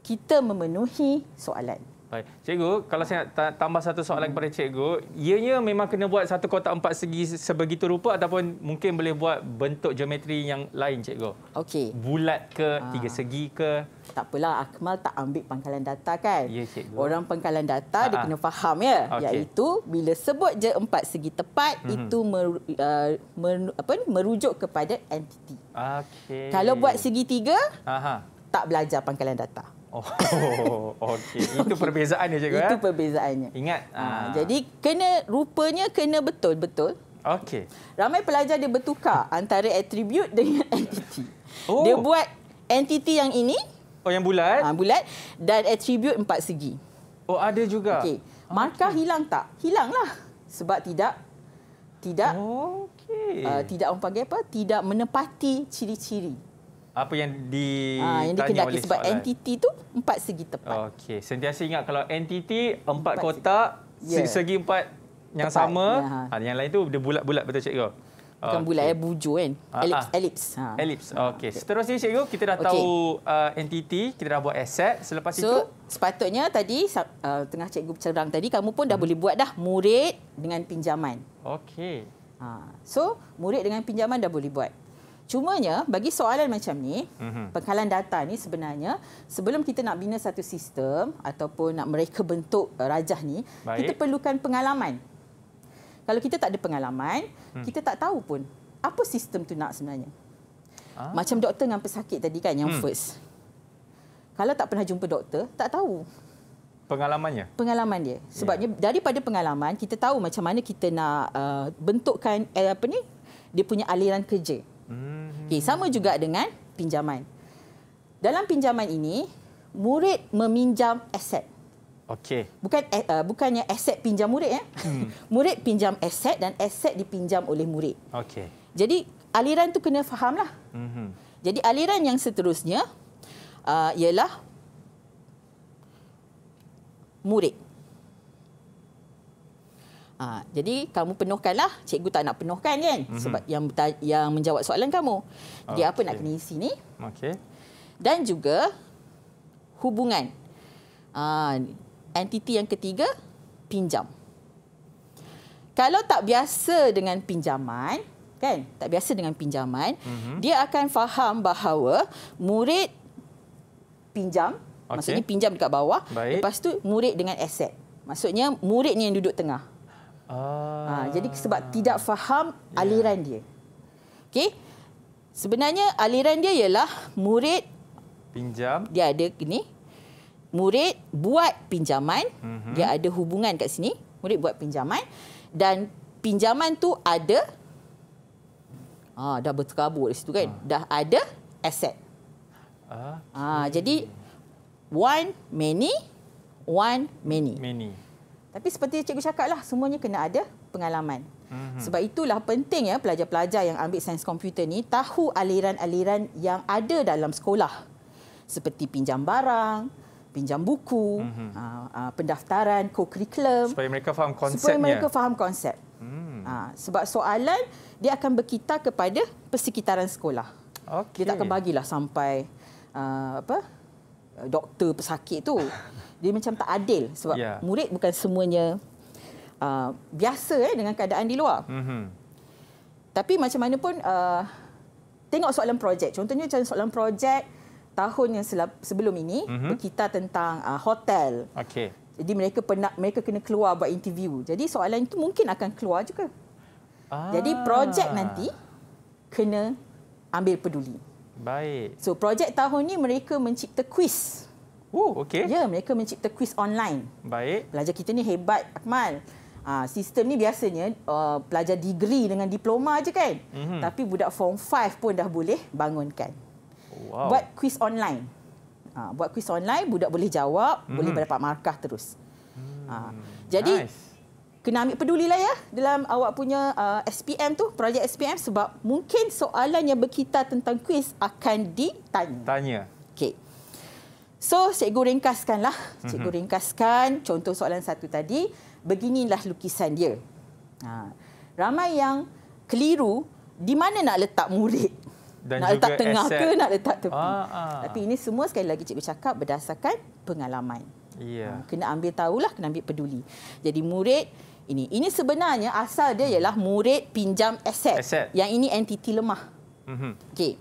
B: kita memenuhi soalan.
A: Baik. Cikgu, kalau saya nak tambah satu soalan hmm. kepada cikgu, ianya memang kena buat satu kotak empat segi sebegitu rupa ataupun mungkin boleh buat bentuk geometri yang
B: lain, cikgu? Okey. Bulat ke, ha. tiga segi ke? Tak apalah, Akmal tak ambil pangkalan data kan? Ya, cikgu. Orang pangkalan data, ha dia ah, ah. kena faham ya. Okay. Iaitu, bila sebut je empat segi tepat, hmm. itu mer, uh, mer, apa ni, merujuk kepada entiti.
A: Okey. Kalau buat segi tiga, Aha.
B: tak belajar pangkalan data.
A: Oh, [laughs] okey. Itu okay. perbezaannya cikgu. Itu ya?
B: perbezaannya.
A: Ingat. Ha, ah. jadi,
B: kena rupanya kena betul-betul. Okey. Ramai pelajar dia bertukar antara atribut dengan [laughs] entiti. Oh. Dia buat entiti yang ini. Oh, yang bulat. Ha, bulat. Dan atribut empat segi. Oh, ada juga. Okey. Markah okay. hilang tak? Hilanglah. Sebab tidak. Tidak. Oh, okey. Uh, tidak orang panggil apa? Tidak menepati ciri-ciri
A: apa yang ditanya ah, ha, yang oleh sebab soalan.
B: entiti tu empat segi
A: tepat. Okey, sentiasa ingat kalau entiti empat, empat kotak segi, ya. segi empat yang tepat. sama, ya, ha. yang lain tu dia bulat-bulat betul cikgu. Bukan okay. bulat ya
B: bujur kan. Ah, ellipse, ah. ha, ha. ellipse. Ha.
A: Ellipse. Okey. Okay. Seterusnya cikgu kita dah okay. tahu uh, entiti, kita dah buat aset selepas so, itu.
B: sepatutnya tadi uh, tengah cikgu cerang tadi kamu pun dah hmm. boleh buat dah murid dengan pinjaman. Okey. Ha. So murid dengan pinjaman dah boleh buat. Cumanya bagi soalan macam ni, mm-hmm. pengkalan data ni sebenarnya sebelum kita nak bina satu sistem ataupun nak mereka bentuk uh, rajah ni, Baik. kita perlukan pengalaman. Kalau kita tak ada pengalaman, hmm. kita tak tahu pun apa sistem tu nak sebenarnya. Ah. Macam doktor dengan pesakit tadi kan yang hmm. first. Kalau tak pernah jumpa doktor, tak tahu
A: pengalamannya.
B: Pengalaman dia. Ya. Sebabnya yeah. daripada pengalaman kita tahu macam mana kita nak uh, bentukkan uh, apa ni dia punya aliran kerja. Okay, sama juga dengan pinjaman. Dalam pinjaman ini, murid meminjam aset. Okey. Bukan eh, uh, bukannya aset pinjam murid ya. Hmm. [laughs] murid pinjam aset dan aset dipinjam oleh murid. Okey. Jadi aliran tu kena fahamlah. Mhm. Jadi aliran yang seterusnya uh, ialah murid. Ha, jadi kamu penuhkanlah. Cikgu tak nak penuhkan kan? Mm -hmm. Sebab yang yang menjawab soalan kamu. dia ah, okay. apa nak kena isi ni? Okey. Dan juga hubungan. Ha, entiti yang ketiga, pinjam. Kalau tak biasa dengan pinjaman, kan? Tak biasa dengan pinjaman, mm -hmm. dia akan faham bahawa murid pinjam, okay. maksudnya pinjam dekat bawah, Baik. lepas tu murid dengan aset. Maksudnya murid ni yang duduk tengah. Ah. Ha, jadi sebab tidak faham yeah. aliran dia. Okey. Sebenarnya aliran dia ialah murid pinjam. Dia ada ini. Murid buat pinjaman, mm-hmm. dia ada hubungan kat sini. Murid buat pinjaman dan pinjaman tu ada Ah dah berterabur di situ kan. Ha. Dah ada aset. Ah, okay. Ha, jadi one many one many. Many. Tapi seperti cikgu cakap lah, semuanya kena ada pengalaman. Mhm. Sebab itulah penting ya pelajar-pelajar yang ambil sains komputer ni tahu aliran-aliran yang ada dalam sekolah. Seperti pinjam barang, pinjam buku, mm-hmm. uh, uh, pendaftaran, co-curriculum.
A: Supaya mereka faham konsepnya. Supaya mereka
B: faham konsep. Mm. Uh, sebab soalan, dia akan berkita kepada persekitaran sekolah. Okay. Dia tak akan bagilah sampai uh, apa, Uh, doktor pesakit tu. Dia macam tak adil sebab yeah. murid bukan semuanya uh, biasa eh, dengan keadaan di luar. Mm-hmm. Tapi macam mana pun uh, tengok soalan projek. Contohnya macam soalan projek tahun yang selap, sebelum ini mm-hmm. berkita tentang uh, hotel. Okay. Jadi mereka pernah mereka kena keluar buat interview. Jadi soalan itu mungkin akan keluar juga.
A: Ah. Jadi projek nanti
B: kena ambil peduli. Baik. So projek tahun ni mereka mencipta kuis. Oh, okey. Ya, mereka mencipta kuis online. Baik. Pelajar kita ni hebat, Akmal. Ha, sistem ni biasanya uh, pelajar degree dengan diploma aje kan. Mm-hmm. Tapi budak form 5 pun dah boleh bangunkan. Wow. Buat kuis online. Ha, buat kuis online budak boleh jawab, mm-hmm. boleh mhm. dapat markah terus. Ha. Jadi kena ambil peduli lah ya dalam awak punya uh, SPM tu, projek SPM sebab mungkin soalan yang berkita tentang kuis akan ditanya. Tanya. Okey. So, cikgu ringkaskanlah. Mhm. Cikgu mm-hmm. contoh soalan satu tadi. Beginilah lukisan dia. Ha. Ramai yang keliru di mana nak letak murid. Dan nak letak tengah asset. ke, nak letak tepi. Ah, ah. Tapi ini semua sekali lagi cikgu cakap berdasarkan pengalaman. Yeah. Ha, kena ambil tahulah, kena ambil peduli. Jadi murid ini. Ini sebenarnya asal dia ialah murid pinjam aset. aset. Yang ini entiti lemah. Mm-hmm. Okey.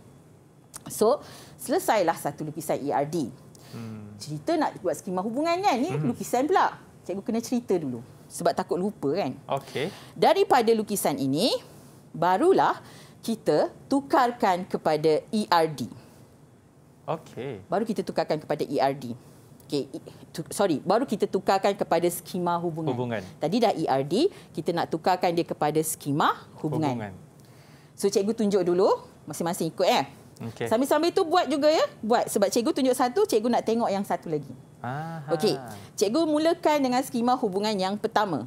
B: So, selesailah satu lukisan ERD. Mm. Cerita nak buat skema hubungan kan? Ini mm-hmm. lukisan pula. Cikgu kena cerita dulu. Sebab takut lupa kan? Okey. Daripada lukisan ini, barulah kita tukarkan kepada ERD. Okey. Baru kita tukarkan kepada ERD. Okay, sorry, baru kita tukarkan kepada skema hubungan. hubungan. Tadi dah ERD, kita nak tukarkan dia kepada skema hubungan. hubungan. So cikgu tunjuk dulu, masing-masing ikut eh. Okay. Sambil-sambil itu buat juga ya, buat sebab cikgu tunjuk satu, cikgu nak tengok yang satu lagi. Okey, cikgu mulakan dengan skema hubungan yang pertama,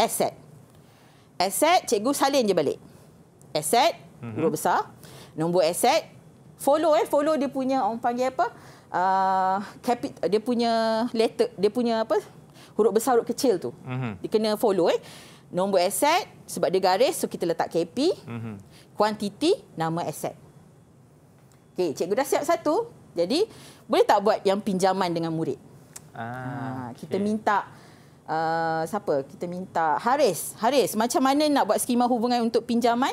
B: aset. Aset, cikgu salin je balik. Aset, huruf mm-hmm. besar. Nombor aset, follow eh, follow dia punya orang panggil apa? Uh, capit dia punya letter dia punya apa huruf besar huruf kecil tu mm-hmm. dia kena follow eh nombor aset sebab dia garis so kita letak KP mm-hmm. quantity nama aset okey cikgu dah siap satu jadi boleh tak buat yang pinjaman dengan murid ah, ha, kita okay. minta uh, siapa kita minta Haris Haris macam mana nak buat skema hubungan untuk pinjaman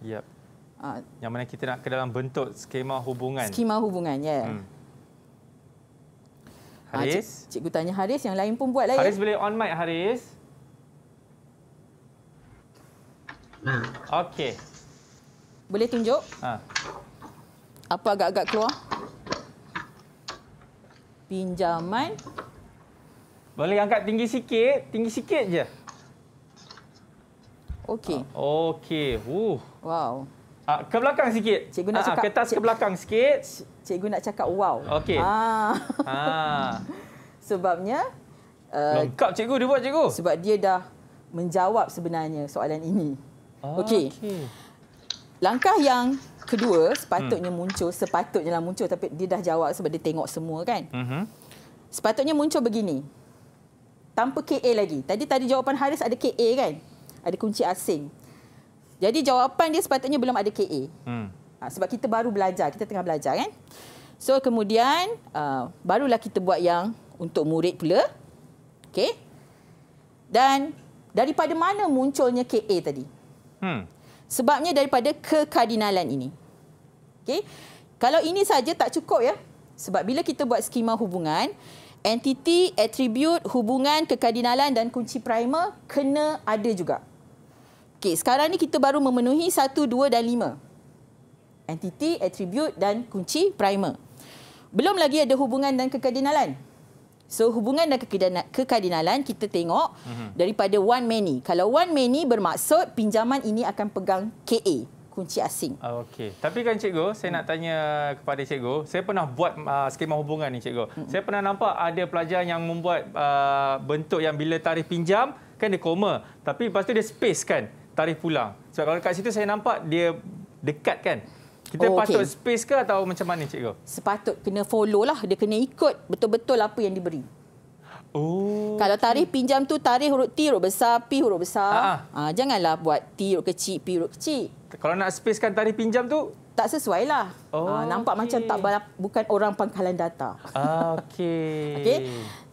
B: yep Ah,
A: yang mana kita nak ke dalam bentuk skema hubungan. Skema
B: hubungan, ya. Yeah. Hmm. Ah, Haris? Ha, cik, cikgu tanya Haris, yang lain pun buat lain. Ya? Haris
A: boleh on mic, Haris? Ah. Okey. Boleh tunjuk? Ha.
B: Apa agak-agak keluar? Pinjaman.
A: Boleh angkat tinggi sikit, tinggi sikit je. Okey. Okey. Uh. Wow. Ah, ke belakang sikit. Cikgu nak ah, cakap. Kertas
B: cik, ke belakang sikit. Cikgu nak cakap wow. Okey. Ah. ah. [laughs] Sebabnya... Uh, cikgu dia buat cikgu. Sebab dia dah menjawab sebenarnya soalan ini. Ah, Okey. Okay. Langkah yang kedua sepatutnya hmm. muncul. Sepatutnya lah muncul tapi dia dah jawab sebab dia tengok semua kan. Mm -hmm. Sepatutnya muncul begini. Tanpa KA lagi. Tadi tadi jawapan Haris ada KA kan? Ada kunci asing. Jadi jawapan dia sepatutnya belum ada KA. Hmm. Ha, sebab kita baru belajar, kita tengah belajar kan. So kemudian uh, barulah kita buat yang untuk murid pula. okay? Dan daripada mana munculnya KA tadi? Hmm. Sebabnya daripada kekardinalan ini. Okay? Kalau ini saja tak cukup ya. Sebab bila kita buat skema hubungan, entiti, atribut, hubungan, kekardinalan dan kunci primer kena ada juga. Okey, sekarang ni kita baru memenuhi 1, 2 dan 5. Entiti, atribut dan kunci primer. Belum lagi ada hubungan dan kekadinalan. So hubungan dan kekadinalan kita tengok mm-hmm. daripada one many. Kalau one many bermaksud pinjaman ini akan pegang KA kunci asing. Ah,
A: okey. Tapi kan cikgu, saya hmm. nak tanya kepada cikgu. Saya pernah buat uh, skema hubungan ni cikgu. Hmm. Saya pernah nampak ada pelajar yang membuat uh, bentuk yang bila tarikh pinjam kan dia koma, tapi lepas tu dia space kan tarif pulang. Sebab kalau kat situ saya nampak dia dekat kan. Kita oh, patut okay. space ke atau macam mana cikgu?
B: Sepatut kena follow lah. Dia kena ikut betul-betul apa yang diberi. Oh. Kalau tarif pinjam tu tarif huruf T huruf besar, P huruf besar. Ha, ha. ha janganlah buat T huruf kecil, P huruf kecil. Kalau nak space
A: kan tarif pinjam tu
B: tak sesuai lah. Ha, oh, ha, nampak okay. macam tak bukan orang pangkalan data.
A: Ah, okay. [laughs] Okay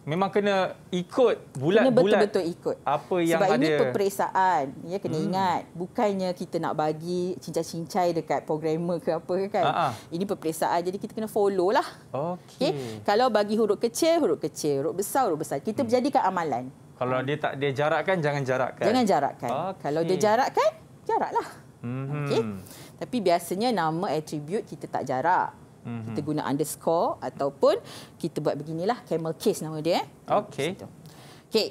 A: memang kena ikut bulat-bulat. Kena betul-betul ikut. Apa yang Sebab ada. ini
B: peperiksaan. Ya, kena hmm. ingat. Bukannya kita nak bagi cincai-cincai dekat programmer ke apa kan. Ha -ha. Ini peperiksaan. Jadi kita kena follow lah. Okay. Okay? Kalau bagi huruf kecil, huruf kecil. Huruf besar, huruf besar. Kita hmm. jadikan amalan.
A: Kalau dia tak dia jarakkan, jangan jarakkan. Jangan jarakkan. Okay. Kalau dia jarakkan, jaraklah. -hmm. okay?
B: Tapi biasanya nama atribut kita tak jarak hmm Kita guna underscore ataupun kita buat beginilah camel case nama dia. Eh. Okey. Okey.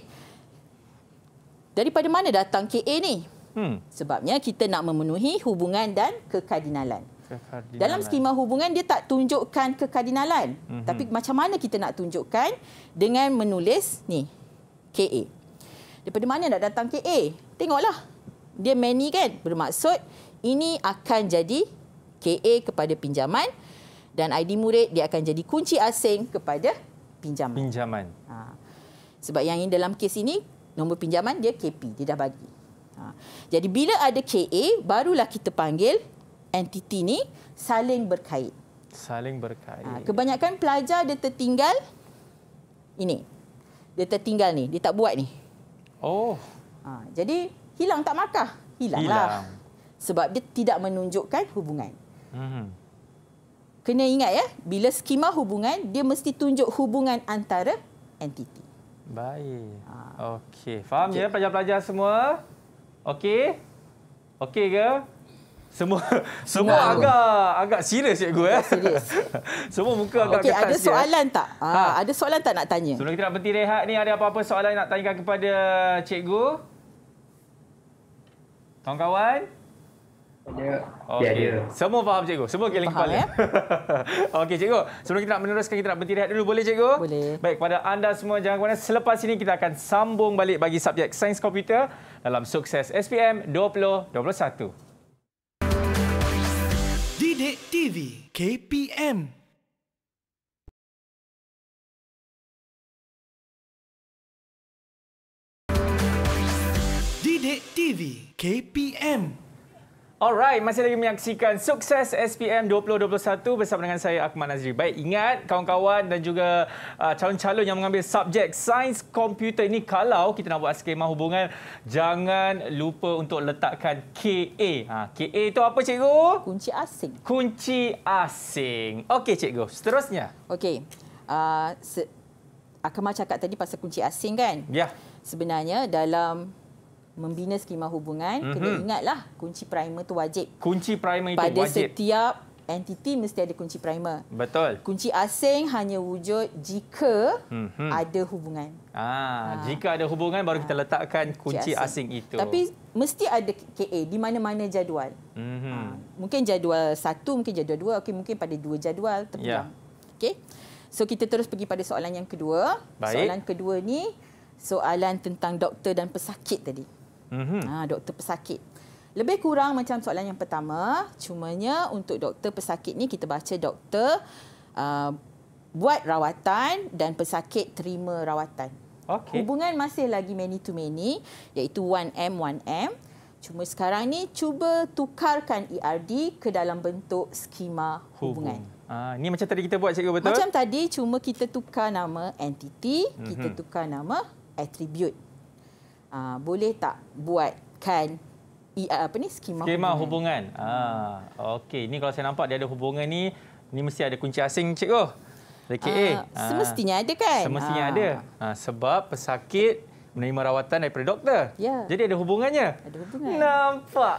B: Daripada mana datang KA ni? Hmm. Sebabnya kita nak memenuhi hubungan dan kekardinalan.
C: kekardinalan. Dalam skema
B: hubungan dia tak tunjukkan kekardinalan. Mm-hmm. Tapi macam mana kita nak tunjukkan dengan menulis ni KA. Daripada mana nak datang KA? Tengoklah. Dia many kan bermaksud ini akan jadi KA kepada pinjaman dan ID murid dia akan jadi kunci asing kepada pinjaman. Pinjaman. Ha. Sebab yang ini dalam kes ini nombor pinjaman dia KP dia dah bagi. Ha. Jadi bila ada KA barulah kita panggil entiti ni saling berkait. Saling berkait. Ha. Kebanyakan pelajar dia tertinggal ini. Dia tertinggal ni, dia tak buat ni. Oh. Ha. jadi hilang tak markah? Hilanglah. Hilang. Sebab dia tidak menunjukkan hubungan. Mhm kena ingat ya bila skema hubungan dia mesti tunjuk hubungan antara entiti
A: baik ha. okey faham okay. ya pelajar-pelajar semua okey okey ke semua [laughs] semua Senang agak agak serius cikgu eh? Serius. [laughs] semua muka agak okay, ketat. ada eh? soalan ya. tak? Ha, ha. ada soalan tak nak tanya? Sebelum kita nak berhenti rehat ni ada apa-apa soalan yang nak tanyakan kepada cikgu? Tuan kawan?
B: Ada. Okay.
A: Dia ada. Semua faham cikgu. Semua geleng kepala. Eh? [laughs] Okey cikgu, sebelum kita nak meneruskan kita nak berhenti rehat dulu boleh cikgu? Boleh. Baik kepada anda semua jangan ke selepas ini kita akan sambung balik bagi subjek sains komputer dalam sukses SPM 2021.
C: Didik TV KPM Didik TV KPM
A: Alright, masih lagi menyaksikan sukses SPM 2021 bersama dengan saya Akmal Nazri. Baik, ingat kawan-kawan dan juga uh, calon-calon yang mengambil subjek sains komputer ini kalau kita nak buat skema hubungan, jangan lupa untuk letakkan KA. Ha, KA itu apa cikgu? Kunci asing. Kunci asing. Okey cikgu, seterusnya.
B: Okey. Uh, se- Akmal cakap tadi pasal kunci asing kan? Ya. Yeah. Sebenarnya dalam membina skema hubungan mm-hmm. kena mhm. ingatlah kunci primer tu wajib. Kunci
A: primer itu Pada wajib. Pada
B: setiap entiti mesti ada kunci primer.
A: Betul. Kunci
B: asing hanya wujud jika mm-hmm. ada hubungan.
A: Ah, ha. jika ada hubungan baru kita ah. letakkan ha. kunci asing. asing itu. Tapi
B: mesti ada KA di mana-mana jadual. Mm-hmm. Ha. Mungkin jadual satu, mungkin jadual dua, okay, mungkin pada dua jadual tepi. Yeah. Okey. So kita terus pergi pada soalan yang kedua. Baik. Soalan kedua ni soalan tentang doktor dan pesakit tadi. Mm-hmm. Ha, doktor pesakit. Lebih kurang macam soalan yang pertama, cumanya untuk doktor pesakit ni kita baca doktor uh, buat rawatan dan pesakit terima rawatan. Okay. Hubungan masih lagi many to many iaitu 1M 1M. Cuma sekarang ni cuba tukarkan ERD ke dalam bentuk skema hubungan.
A: Hubung. Uh, ah, ni macam tadi kita buat cikgu betul? Macam
B: tadi cuma kita tukar nama entity, mm-hmm. kita tukar nama attribute uh, boleh tak buatkan uh, apa ni skema, skema hubungan.
A: hubungan. Ah, okey. Ini kalau saya nampak dia ada hubungan ni, ni mesti ada kunci asing cikgu. KA. Uh, ah, semestinya ada kan? Semestinya uh. ada. Uh, sebab pesakit menerima rawatan daripada doktor. Yeah. Jadi ada hubungannya. Ada hubungan. Nampak.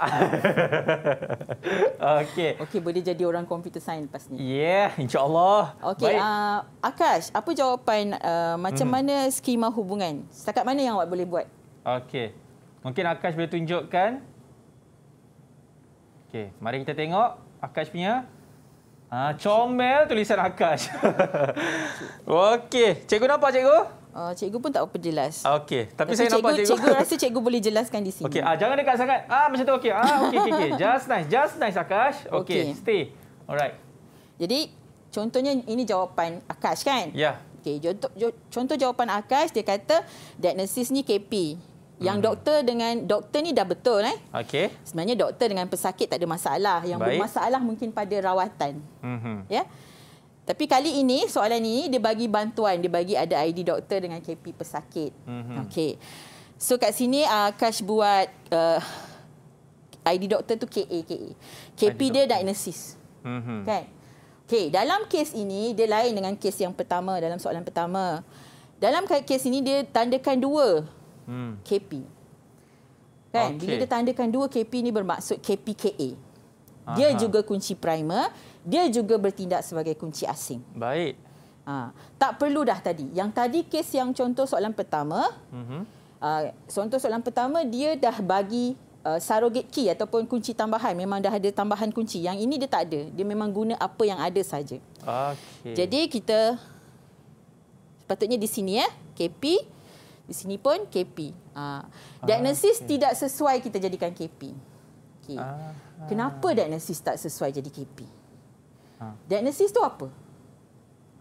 A: [laughs] Okey. Okey,
B: boleh jadi orang computer science lepas ni.
A: Ya, yeah, insya-Allah. Okey, uh,
B: Akash, apa jawapan uh, macam hmm. mana skema hubungan? Setakat mana yang awak boleh buat?
A: Okey. Mungkin Akash boleh tunjukkan. Okey, mari kita tengok Akash punya ah uh, comel tulisan Akash. [laughs] Okey, cikgu nampak cikgu?
B: Uh, cikgu pun tak apa jelas.
A: Okey, tapi, tapi saya cikgu, nampak cikgu. Cikgu rasa
B: cikgu boleh jelaskan di sini. Okey, ah jangan dekat sangat. Ah macam tu okey. Ah okey okey okey. [laughs] Just nice, just nice Akash.
A: Okey, okay. stay.
B: Alright. Jadi contohnya ini jawapan Akash kan? Ya. Yeah. Okey, contoh, contoh jawapan Akash dia kata diagnosis ni KP. Yang hmm. doktor dengan doktor ni dah betul eh. Okey. Sebenarnya doktor dengan pesakit tak ada masalah. Yang Baik. bermasalah mungkin pada rawatan. Hmm. Ya. Tapi kali ini soalan ini dia bagi bantuan, dia bagi ada ID doktor dengan KP pesakit. Hmm. Okey. So kat sini uh, Kash buat uh, ID doktor tu KA KA. KP dia doktor. diagnosis.
C: Hmm. Kan?
B: Okey, dalam kes ini dia lain dengan kes yang pertama dalam soalan pertama. Dalam kes ini dia tandakan dua hmm. KP. Kan? Okay. Bila dia tandakan dua KP ni bermaksud KPKA. Dia juga kunci primer, dia juga bertindak sebagai kunci asing. Baik. Ha. Tak perlu dah tadi. Yang tadi kes yang contoh soalan pertama, mm-hmm. uh, contoh soalan pertama dia dah bagi uh, surrogate key ataupun kunci tambahan. Memang dah ada tambahan kunci. Yang ini dia tak ada. Dia memang guna apa yang ada saja. Okay. Jadi kita, sepatutnya di sini ya, eh, KP, di sini pun KP. Ha. Ah, ah, diagnosis okay. tidak sesuai kita jadikan KP. Okay. Ah, Kenapa ah. diagnosis tak sesuai jadi KP? Ah. Diagnosis tu apa?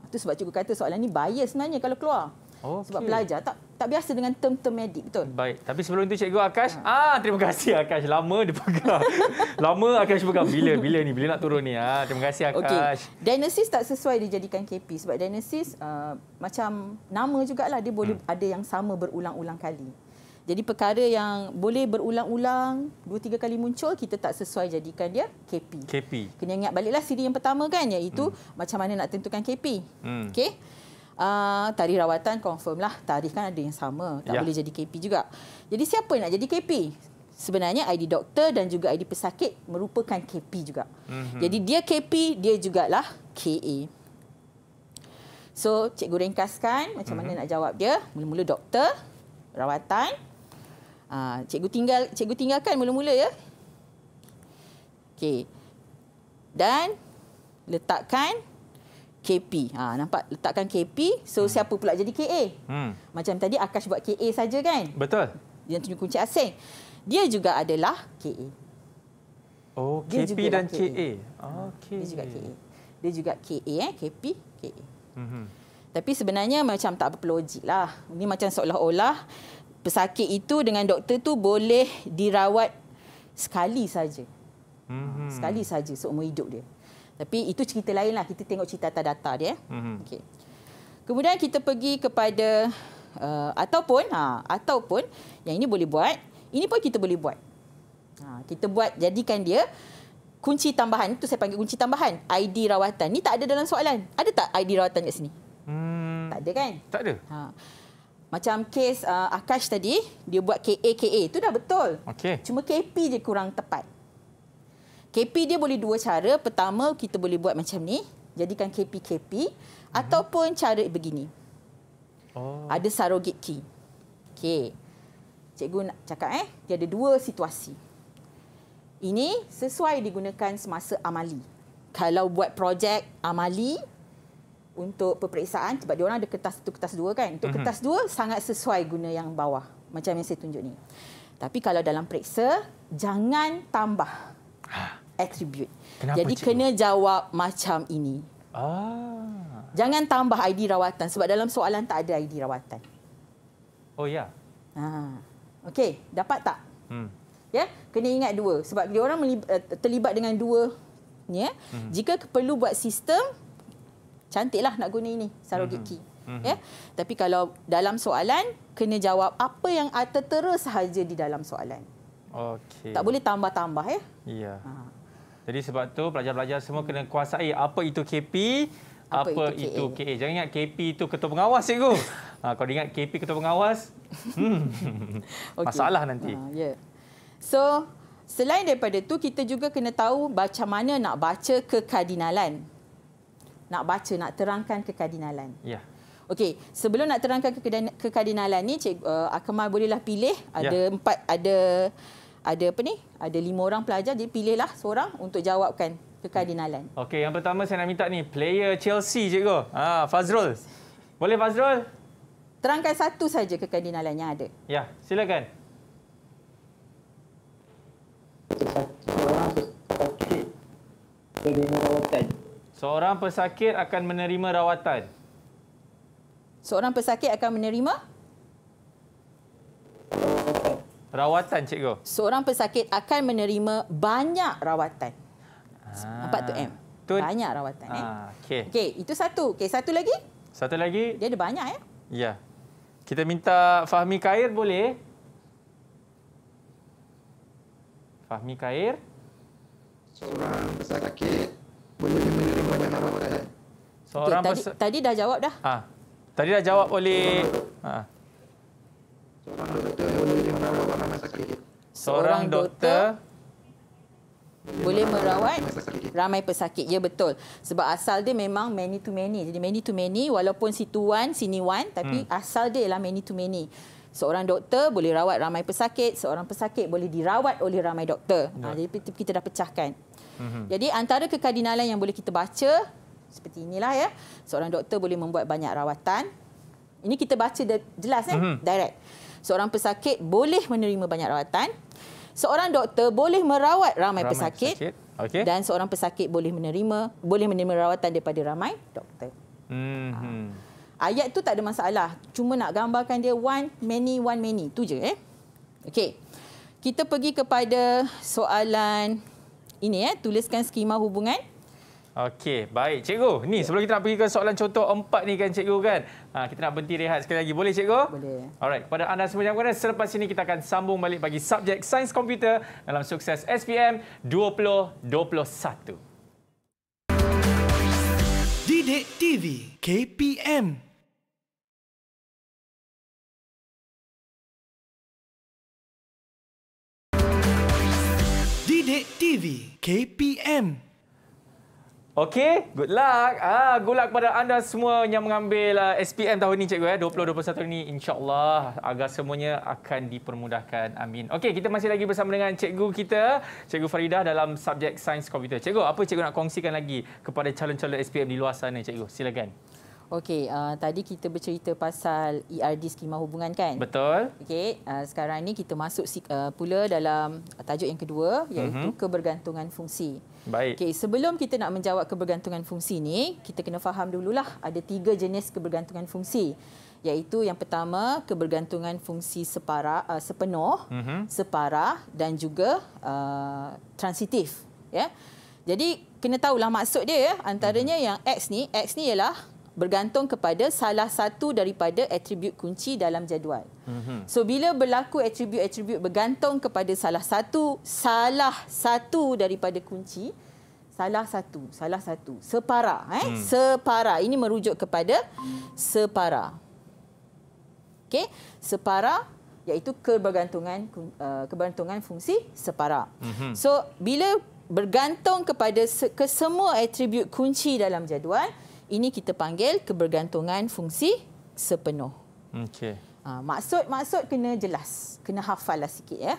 B: Itu ah, sebab cikgu kata soalan ni bias sebenarnya kalau keluar. Okay. Oh, sebab belajar tak tak biasa dengan term-term medik betul.
A: Baik, tapi sebelum itu Cikgu Akash, ha. ah terima kasih Akash lama dipegang. [laughs] lama Akash pegang bila bila ni, bila nak turun ni. Ah terima kasih Akash. Okay.
B: Dynasis tak sesuai dijadikan KP sebab dynasis uh, macam nama jugalah dia boleh hmm. ada yang sama berulang-ulang kali. Jadi perkara yang boleh berulang-ulang, dua tiga kali muncul, kita tak sesuai jadikan dia KP. KP. Kena ingat baliklah siri yang pertama kan, iaitu hmm. macam mana nak tentukan KP. Hmm. Okay. Uh, tarikh rawatan confirm lah. Tarikh kan ada yang sama. Tak ya. boleh jadi KP juga. Jadi siapa yang nak jadi KP? Sebenarnya ID doktor dan juga ID pesakit merupakan KP juga. Mm-hmm. Jadi dia KP, dia juga lah KA. So, cikgu ringkaskan macam mm-hmm. mana mhm. nak jawab dia. Mula-mula doktor, rawatan. Uh, cikgu tinggal, cikgu tinggalkan mula-mula ya. Okey. Dan letakkan KP. Ha, nampak letakkan KP. So hmm. siapa pula jadi KA? Hmm. Macam tadi Akash buat KA saja kan? Betul. Yang tunjuk kunci asing. Dia juga adalah KA. Oh, dia KP dan KA. KA. Ha, okay. Dia juga KA. Dia juga KA, eh? KP, KA. -hmm. Tapi sebenarnya macam tak berpelogik lah. Ini macam seolah-olah pesakit itu dengan doktor tu boleh dirawat sekali saja. -hmm. Sekali saja seumur hidup dia. Tapi itu cerita lain lah. Kita tengok cerita atas data dia. Mm-hmm. Eh. Okay. Kemudian kita pergi kepada uh, ataupun ha, ataupun yang ini boleh buat. Ini pun kita boleh buat. Ha, kita buat jadikan dia kunci tambahan. Itu saya panggil kunci tambahan. ID rawatan. Ini tak ada dalam soalan. Ada tak ID rawatan di sini? Hmm, tak ada kan? Tak ada. Ha. Macam kes uh, Akash tadi, dia buat KA-KA. Itu dah betul. Okay. Cuma KP je kurang tepat. KP dia boleh dua cara. Pertama, kita boleh buat macam ni. Jadikan KP KP. Hmm. Ataupun cara begini. Oh. Ada sarogit key. Okey. Cikgu nak cakap eh. Dia ada dua situasi. Ini sesuai digunakan semasa amali. Kalau buat projek amali untuk peperiksaan sebab dia orang ada kertas satu kertas dua kan. Untuk mm-hmm. kertas dua sangat sesuai guna yang bawah. Macam yang saya tunjuk ni. Tapi kalau dalam periksa jangan tambah attribute. Kenapa Jadi cikgu? kena jawab macam ini. Ah. Jangan tambah ID rawatan sebab dalam soalan tak ada ID rawatan. Oh ya. Ha. Okey, dapat tak? Hmm. Ya, yeah? kena ingat dua sebab dia orang eh, terlibat dengan dua ni ya, yeah? hmm. Jika perlu buat sistem cantiklah nak guna ini surrogate key. Hmm. hmm. Yeah? Tapi kalau dalam soalan kena jawab apa yang tertera sahaja di dalam soalan.
A: Okey. Tak boleh
B: tambah-tambah ya. Yeah?
A: Ya. Yeah. Ha. Jadi sebab tu pelajar-pelajar semua kena kuasai apa itu KP, apa, apa itu, itu KA. Jangan ingat KP itu ketua pengawas cikgu. [laughs] ha, kalau ingat KP ketua pengawas, hmm, [laughs] okay. masalah nanti. Ha,
B: yeah. So, selain daripada tu kita juga kena tahu baca mana nak baca kekadinalan. Nak baca, nak terangkan kekadinalan. Ya. Yeah. Okey, sebelum nak terangkan kekadinalan ni, Cik uh, Akmal bolehlah pilih ya. ada yeah. empat ada ada apa ni? Ada lima orang pelajar Jadi pilihlah seorang untuk jawabkan kekardinalan.
A: Okey, yang pertama saya nak minta ni player Chelsea je cikgu. Ha, Fazrul. Boleh Fazrul?
B: Terangkan satu saja kekardinalan yang ada.
A: Ya, silakan. Seorang pesakit akan menerima rawatan.
B: Seorang pesakit akan menerima?
A: Rawatan rawatan cikgu?
B: Seorang pesakit akan menerima banyak rawatan. Ah, Empat tu M. Tu... Banyak rawatan. Eh?
A: Ah, okey. Okey,
B: itu satu. Okey, satu lagi. Satu lagi. Dia ada banyak. Eh?
A: Ya. Kita minta Fahmi Kair boleh? Fahmi Kair. Seorang pesakit boleh menerima banyak rawatan. Seorang okay, tadi, pes...
B: tadi dah jawab dah.
A: Ha. Tadi dah jawab oleh... Ha. Seorang doktor boleh merawat orang ramai pesakit. Seorang doktor
B: boleh merawat ramai pesakit. Ya betul. Sebab asal dia memang many to many. Jadi many to many walaupun situan sini one tapi hmm. asal dia ialah many to many. Seorang doktor boleh rawat ramai pesakit, seorang pesakit boleh dirawat oleh ramai doktor. Ha, ya. jadi kita dah pecahkan. Hmm. Jadi antara kekadinalan yang boleh kita baca seperti inilah ya. Seorang doktor boleh membuat banyak rawatan. Ini kita baca jelas eh hmm. direct. Seorang pesakit boleh menerima banyak rawatan. Seorang doktor boleh merawat ramai, ramai pesakit. pesakit. Okay. Dan seorang pesakit boleh menerima boleh menerima rawatan daripada ramai doktor.
C: Mm-hmm.
B: Ayat tu tak ada masalah. Cuma nak gambarkan dia one many one many tu je. Eh? Okey. Kita pergi kepada soalan ini eh tuliskan skema hubungan
A: Okey, baik. Cikgu, ni ya. sebelum kita nak pergi ke soalan contoh empat ni kan cikgu kan. Ha, kita nak berhenti rehat sekali lagi. Boleh cikgu? Boleh. Alright, kepada anda semua yang kena. Selepas ini kita akan sambung balik bagi subjek sains komputer dalam sukses SPM 2021.
C: Didik TV KPM
A: Didik TV KPM Okey, good luck. Ah, good luck kepada anda semua yang mengambil uh, ah, SPM tahun ini cikgu ya. 2021 ini insya-Allah agar semuanya akan dipermudahkan. Amin. Okey, kita masih lagi bersama dengan cikgu kita, cikgu Farida dalam subjek sains komputer. Cikgu, apa cikgu nak kongsikan lagi kepada calon-calon SPM di luar sana cikgu? Silakan.
B: Okey, uh, tadi kita bercerita pasal ERD skema hubungan kan? Betul. Okey, uh, sekarang ni kita masuk uh, pula dalam tajuk yang kedua iaitu uh-huh. kebergantungan fungsi. Baik. Okey, sebelum kita nak menjawab kebergantungan fungsi ni, kita kena faham dululah ada tiga jenis kebergantungan fungsi iaitu yang pertama kebergantungan fungsi separa uh, sepenuh, uh-huh. Mhm. separa dan juga uh, transitif, ya. Yeah? Jadi kena tahulah maksud dia ya antaranya mhm. yang x ni x ni ialah bergantung kepada salah satu daripada atribut kunci dalam jadual. Mm-hmm. So bila berlaku atribut-atribut bergantung kepada salah satu salah satu daripada kunci, salah satu, salah satu, separa, eh? Mm. Separa. Ini merujuk kepada separa. Okey, separa iaitu kebergantungan uh, kebergantungan fungsi separa. Mm-hmm. So bila bergantung kepada kesemua atribut kunci dalam jadual ini kita panggil kebergantungan fungsi sepenuh. Okey. Ha, maksud-maksud kena jelas, kena hafallah sikit ya.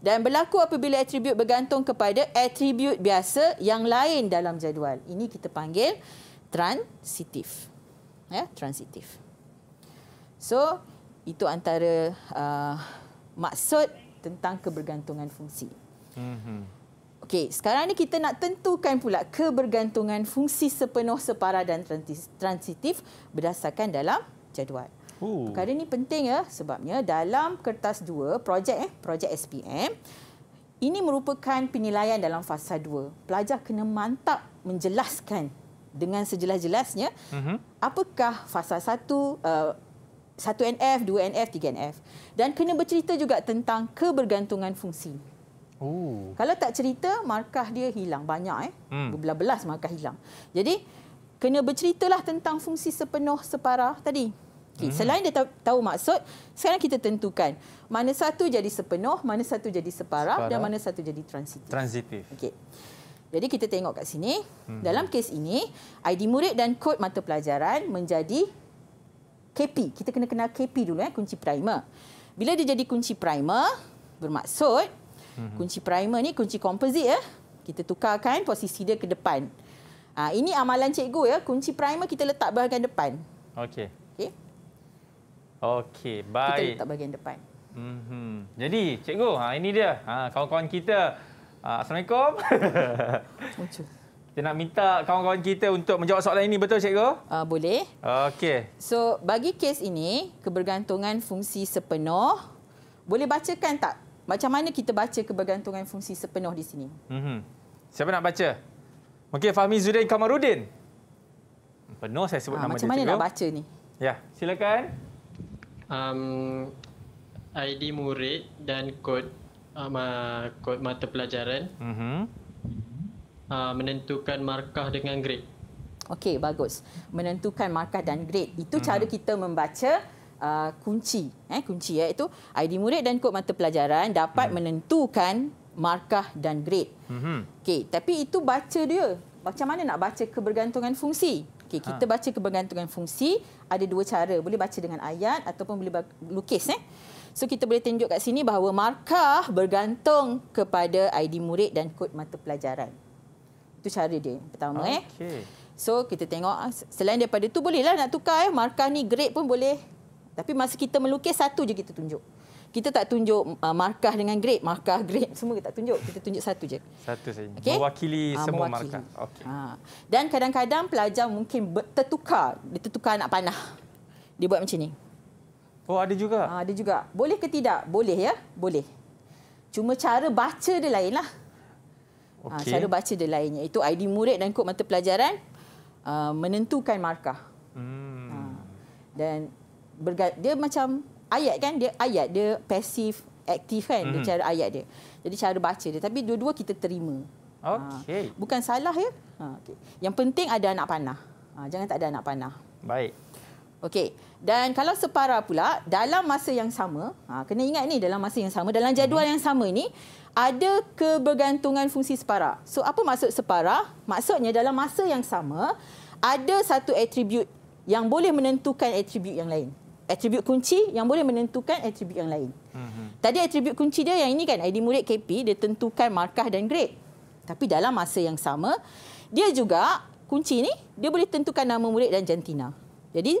B: Dan berlaku apabila atribut bergantung kepada atribut biasa yang lain dalam jadual. Ini kita panggil transitif. Ya, transitif. So, itu antara uh, maksud tentang kebergantungan fungsi.
C: Mm-hmm.
B: Okey, sekarang ni kita nak tentukan pula kebergantungan fungsi sepenuh separa dan transitif berdasarkan dalam jadual. Ooh. Perkara ni penting ya sebabnya dalam kertas 2 projek eh projek SPM ini merupakan penilaian dalam fasa 2. Pelajar kena mantap menjelaskan dengan sejelas-jelasnya uh-huh. apakah fasa 1 uh, 1NF, 2NF, 3NF dan kena bercerita juga tentang kebergantungan fungsi. Ooh. Kalau tak cerita, markah dia hilang. Banyak. eh, hmm. Belas-belas markah hilang. Jadi, kena berceritalah tentang fungsi sepenuh separah tadi. Okay. Hmm. Selain dia tahu, tahu maksud, sekarang kita tentukan. Mana satu jadi sepenuh, mana satu jadi separah, separah. dan mana satu jadi transitif.
A: Transitif. Okay.
B: Jadi, kita tengok kat sini. Hmm. Dalam kes ini, ID murid dan kod mata pelajaran menjadi KP. Kita kena kenal KP dulu, eh, kunci primer. Bila dia jadi kunci primer, bermaksud hmm Kunci primer ni kunci komposit ya. Kita tukarkan posisi dia ke depan. Ha, ini amalan cikgu ya. Kunci primer kita letak bahagian depan. Okey. Okey.
A: Okey, baik. Kita letak bahagian depan. Mm-hmm. Jadi, cikgu, ha, ini dia. Ha, kawan-kawan kita. Ha, Assalamualaikum. [laughs] Muncul. Kita nak minta kawan-kawan kita untuk menjawab soalan ini, betul cikgu? Uh, boleh. Okey.
B: So, bagi kes ini, kebergantungan fungsi sepenuh, boleh bacakan tak macam mana kita baca kebergantungan fungsi sepenuh di sini?
A: Mm-hmm. Siapa nak baca? Mungkin Fahmi Zudin Kamarudin. Penuh saya sebut ha, nama macam dia. Macam mana cikgu. nak baca ni? Ya, silakan. Um, ID murid dan kod um, uh, kod mata pelajaran. Mm-hmm. Uh, menentukan markah dengan grade.
B: Okey, bagus. Menentukan markah dan grade. Itu mm-hmm. cara kita membaca Uh, kunci eh kunci iaitu eh, ID murid dan kod mata pelajaran dapat hmm. menentukan markah dan grade. Mm-hmm. Okey, tapi itu baca dia. Macam mana nak baca kebergantungan fungsi? Okey, kita ha. baca kebergantungan fungsi ada dua cara. Boleh baca dengan ayat ataupun boleh lukis eh. So kita boleh tunjuk kat sini bahawa markah bergantung kepada ID murid dan kod mata pelajaran. Itu cara dia pertama okay. eh. So kita tengok ah, selain daripada tu bolehlah nak tukar eh markah ni grade pun boleh tapi masa kita melukis satu je kita tunjuk. Kita tak tunjuk uh, markah dengan grade, markah [laughs] grade semua kita tak tunjuk. Kita tunjuk satu je.
A: Satu saja. Okay? Mewakili uh, semua mewakili. markah.
B: Okey. Uh, dan kadang-kadang pelajar mungkin tertukar, dia tertukar nak? panah. Dia buat macam ni. Oh, ada juga. Uh, ada juga. Boleh ke tidak? Boleh ya. Boleh. Cuma cara baca dia lainlah. Ah, okay. Ha, cara baca dia lainnya. Itu ID murid dan kod mata pelajaran uh, menentukan markah. Hmm. Ha, dan berga- dia macam ayat kan dia ayat dia pasif aktif kan mm-hmm. cara ayat dia jadi cara baca dia tapi dua-dua kita terima ha. okey ha. bukan salah ya ha, okey yang penting ada anak panah ha, jangan tak ada anak panah baik okey dan kalau separa pula dalam masa yang sama ha, kena ingat ni dalam masa yang sama dalam jadual mm-hmm. yang sama ini ada kebergantungan fungsi separa so apa maksud separa maksudnya dalam masa yang sama ada satu atribut yang boleh menentukan atribut yang lain atribut kunci yang boleh menentukan atribut yang lain. Mm-hmm. Tadi atribut kunci dia yang ini kan ID murid KP dia tentukan markah dan grade. Tapi dalam masa yang sama dia juga kunci ni dia boleh tentukan nama murid dan jantina. Jadi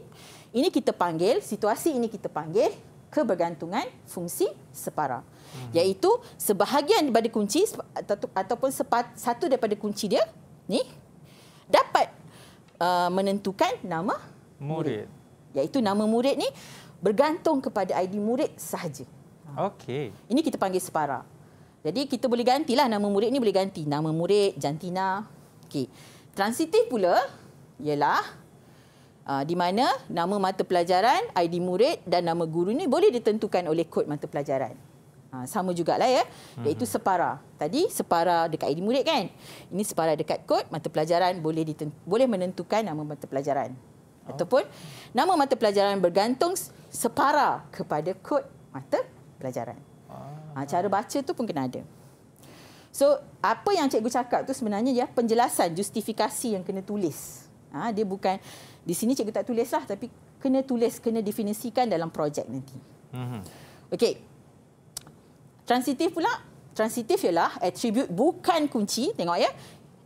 B: ini kita panggil situasi ini kita panggil kebergantungan fungsi separa. Mm-hmm. Iaitu sebahagian daripada kunci atau, ataupun sepat, satu daripada kunci dia ni dapat uh, menentukan nama murid. murid iaitu nama murid ni bergantung kepada ID murid sahaja. Okey. Ini kita panggil separa. Jadi kita boleh gantilah nama murid ni boleh ganti nama murid jantina. Okey. Transitif pula ialah uh, di mana nama mata pelajaran, ID murid dan nama guru ni boleh ditentukan oleh kod mata pelajaran. Uh, sama lah ya, hmm. iaitu separa. Tadi separa dekat ID murid kan? Ini separa dekat kod mata pelajaran boleh ditentu, boleh menentukan nama mata pelajaran oh. ataupun nama mata pelajaran bergantung separa kepada kod mata pelajaran. Ah. Ha, cara baca tu pun kena ada. So, apa yang cikgu cakap tu sebenarnya ya penjelasan, justifikasi yang kena tulis. Ha, dia bukan, di sini cikgu tak tulislah tapi kena tulis, kena definisikan dalam projek nanti. Mhm. Okey. Transitif pula. Transitif ialah atribut bukan kunci. Tengok ya.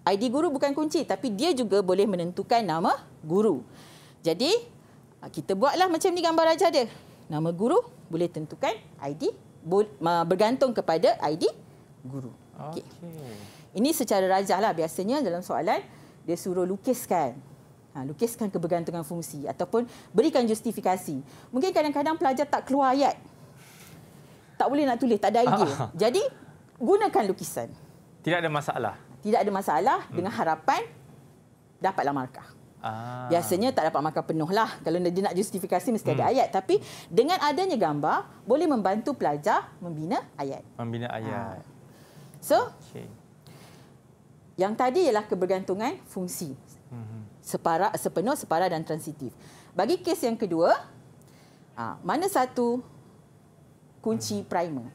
B: ID guru bukan kunci tapi dia juga boleh menentukan nama guru. Jadi, ah, kita buatlah macam ni gambar rajah dia. Nama guru boleh tentukan ID bergantung kepada ID guru. Okey. Okay. Ini secara rajahlah biasanya dalam soalan dia suruh lukiskan. Ha, lukiskan kebergantungan fungsi ataupun berikan justifikasi. Mungkin kadang-kadang pelajar tak keluar ayat. Tak boleh nak tulis, tak ada idea. [laughs] Jadi, gunakan lukisan.
A: Tidak ada masalah.
B: Tidak ada masalah dengan hmm. harapan dapatlah markah.
A: Ah. Biasanya
B: tak dapat makan penuh lah. Kalau dia nak justifikasi mesti hmm. ada ayat. Tapi dengan adanya gambar boleh membantu pelajar membina ayat.
A: Membina ah. ayat. Ha. So, okay.
B: yang tadi ialah kebergantungan fungsi. Mhm. Separa, sepenuh, separa dan transitif. Bagi kes yang kedua, ah, mana satu kunci hmm. primer?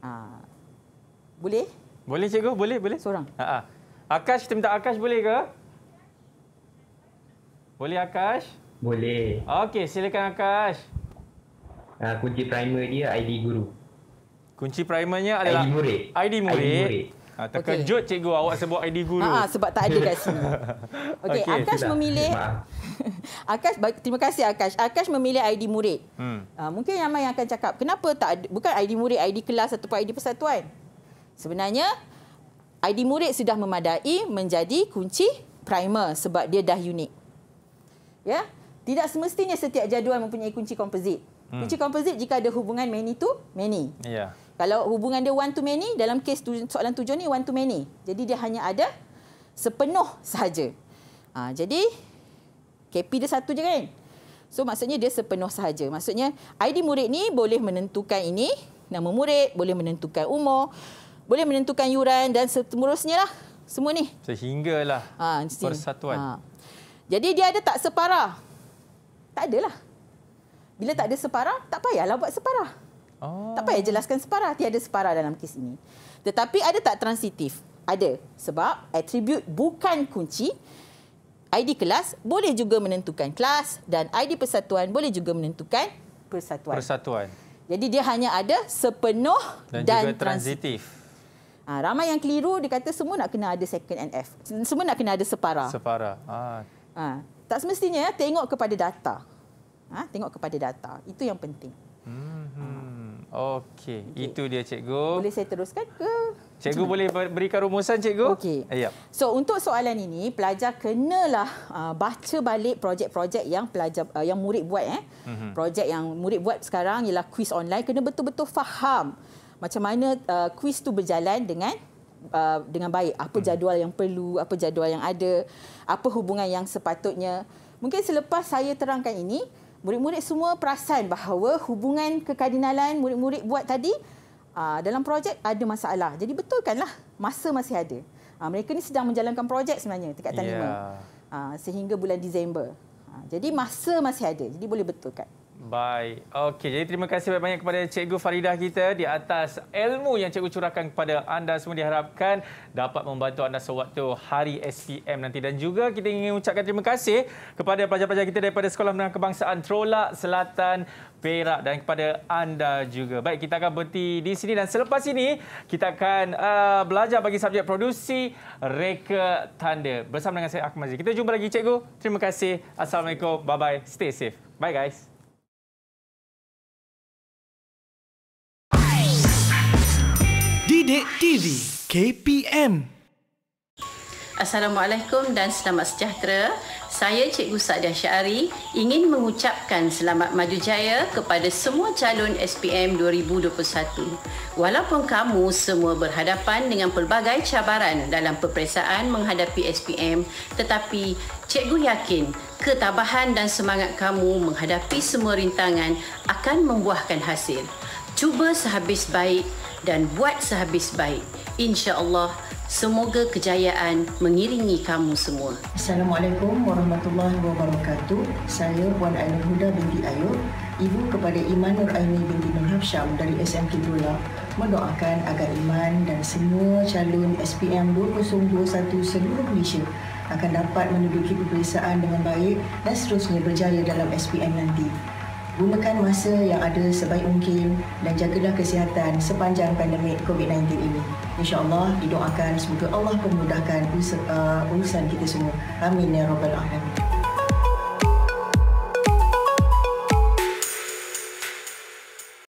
A: Ah, boleh? Boleh cikgu, boleh, boleh. Seorang. Ha, ha. Akash, kita minta Akash boleh ke? Boleh Akash? Boleh. Okey, silakan Akash. Uh, kunci primer dia ID guru. Kunci primernya adalah ID murid. ID murid. Ha, terkejut okay. cikgu awak sebut ID guru. Ha, sebab tak ada kat sini.
B: Okey, okay, Akash sudah. memilih Akash baik terima kasih Akash. Akash memilih ID murid. Hmm. Ha, mungkin ramai yang akan cakap, kenapa tak ada, bukan ID murid, ID kelas ataupun ID persatuan? Sebenarnya ID murid sudah memadai menjadi kunci primer sebab dia dah unik ya tidak semestinya setiap jadual mempunyai kunci komposit hmm. kunci komposit jika ada hubungan many to many yeah. kalau hubungan dia one to many dalam kes tu, soalan tujuh ni one to many jadi dia hanya ada sepenuh sahaja ha, jadi KP dia satu je kan so maksudnya dia sepenuh sahaja maksudnya ID murid ni boleh menentukan ini nama murid boleh menentukan umur boleh menentukan yuran dan seterusnya lah semua ni.
A: Sehinggalah
B: ha, persatuan. Ha. Jadi dia ada tak separah? Tak adalah. Bila tak ada separah, tak payahlah buat separah. Oh. Tak payah jelaskan separah. Tiada separah dalam kes ini. Tetapi ada tak transitif? Ada. Sebab atribut bukan kunci. ID kelas boleh juga menentukan kelas dan ID persatuan boleh juga menentukan persatuan. Persatuan. Jadi dia hanya ada sepenuh dan, dan juga transitif. Ha, ramai yang keliru dia kata semua nak kena ada second and F. Semua nak kena ada separa. Separah. Ah. Ha, tak semestinya ya, tengok kepada data. Ha, tengok kepada data. Itu yang penting. Mm-hmm.
A: Okey, okay. itu dia cikgu. Boleh
B: saya teruskan ke?
A: Cikgu Cuma. boleh berikan rumusan cikgu? Okey. Yep.
B: So untuk soalan ini, pelajar kenalah uh, baca balik projek-projek yang pelajar uh, yang murid buat eh. Mm-hmm. Projek yang murid buat sekarang ialah kuis online kena betul-betul faham macam mana uh, ha, kuis tu berjalan dengan Uh, dengan baik. Apa hmm. jadual yang perlu, apa jadual yang ada, apa hubungan yang sepatutnya. Mungkin selepas saya terangkan ini, murid-murid semua perasan bahawa hubungan kekadinalan murid-murid buat tadi uh, dalam projek ada masalah. Jadi betulkanlah masa masih ada. Uh, mereka ni sedang menjalankan projek sebenarnya tingkatan yeah. sehingga bulan Disember. Jadi masa masih ada. Jadi boleh betulkan.
A: Baik. Okey, jadi terima kasih banyak-banyak kepada Cikgu Faridah kita di atas ilmu yang Cikgu curahkan kepada anda semua diharapkan dapat membantu anda sewaktu hari SPM nanti. Dan juga kita ingin ucapkan terima kasih kepada pelajar-pelajar kita daripada Sekolah Menengah Kebangsaan Trolak Selatan Perak dan kepada anda juga. Baik, kita akan berhenti di sini dan selepas ini kita akan uh, belajar bagi subjek produksi reka tanda bersama dengan saya Akmal Kita jumpa lagi Cikgu. Terima kasih. Assalamualaikum. Bye-bye. Stay safe. Bye guys.
C: Sidik TV KPM
B: Assalamualaikum dan selamat sejahtera. Saya Cikgu Sadia Syari ingin mengucapkan selamat maju jaya kepada semua calon SPM 2021. Walaupun kamu semua berhadapan dengan pelbagai cabaran dalam peperiksaan menghadapi SPM, tetapi Cikgu yakin ketabahan dan semangat kamu menghadapi semua rintangan akan membuahkan hasil. Cuba sehabis baik dan buat sehabis baik. InsyaAllah, semoga kejayaan mengiringi kamu semua. Assalamualaikum warahmatullahi wabarakatuh. Saya Puan Ainul Huda binti Ayub, ibu kepada Iman Nur Aini binti Nur Hafsham dari SMK Dula mendoakan agar Iman dan semua calon SPM 2021 seluruh Malaysia akan dapat menduduki peperiksaan dengan baik dan seterusnya berjaya dalam SPM nanti gunakan masa yang ada sebaik mungkin dan jagalah kesihatan sepanjang pandemik COVID-19 ini. InsyaAllah didoakan semoga Allah memudahkan uh, urusan kita semua. Amin ya Rabbal Alamin.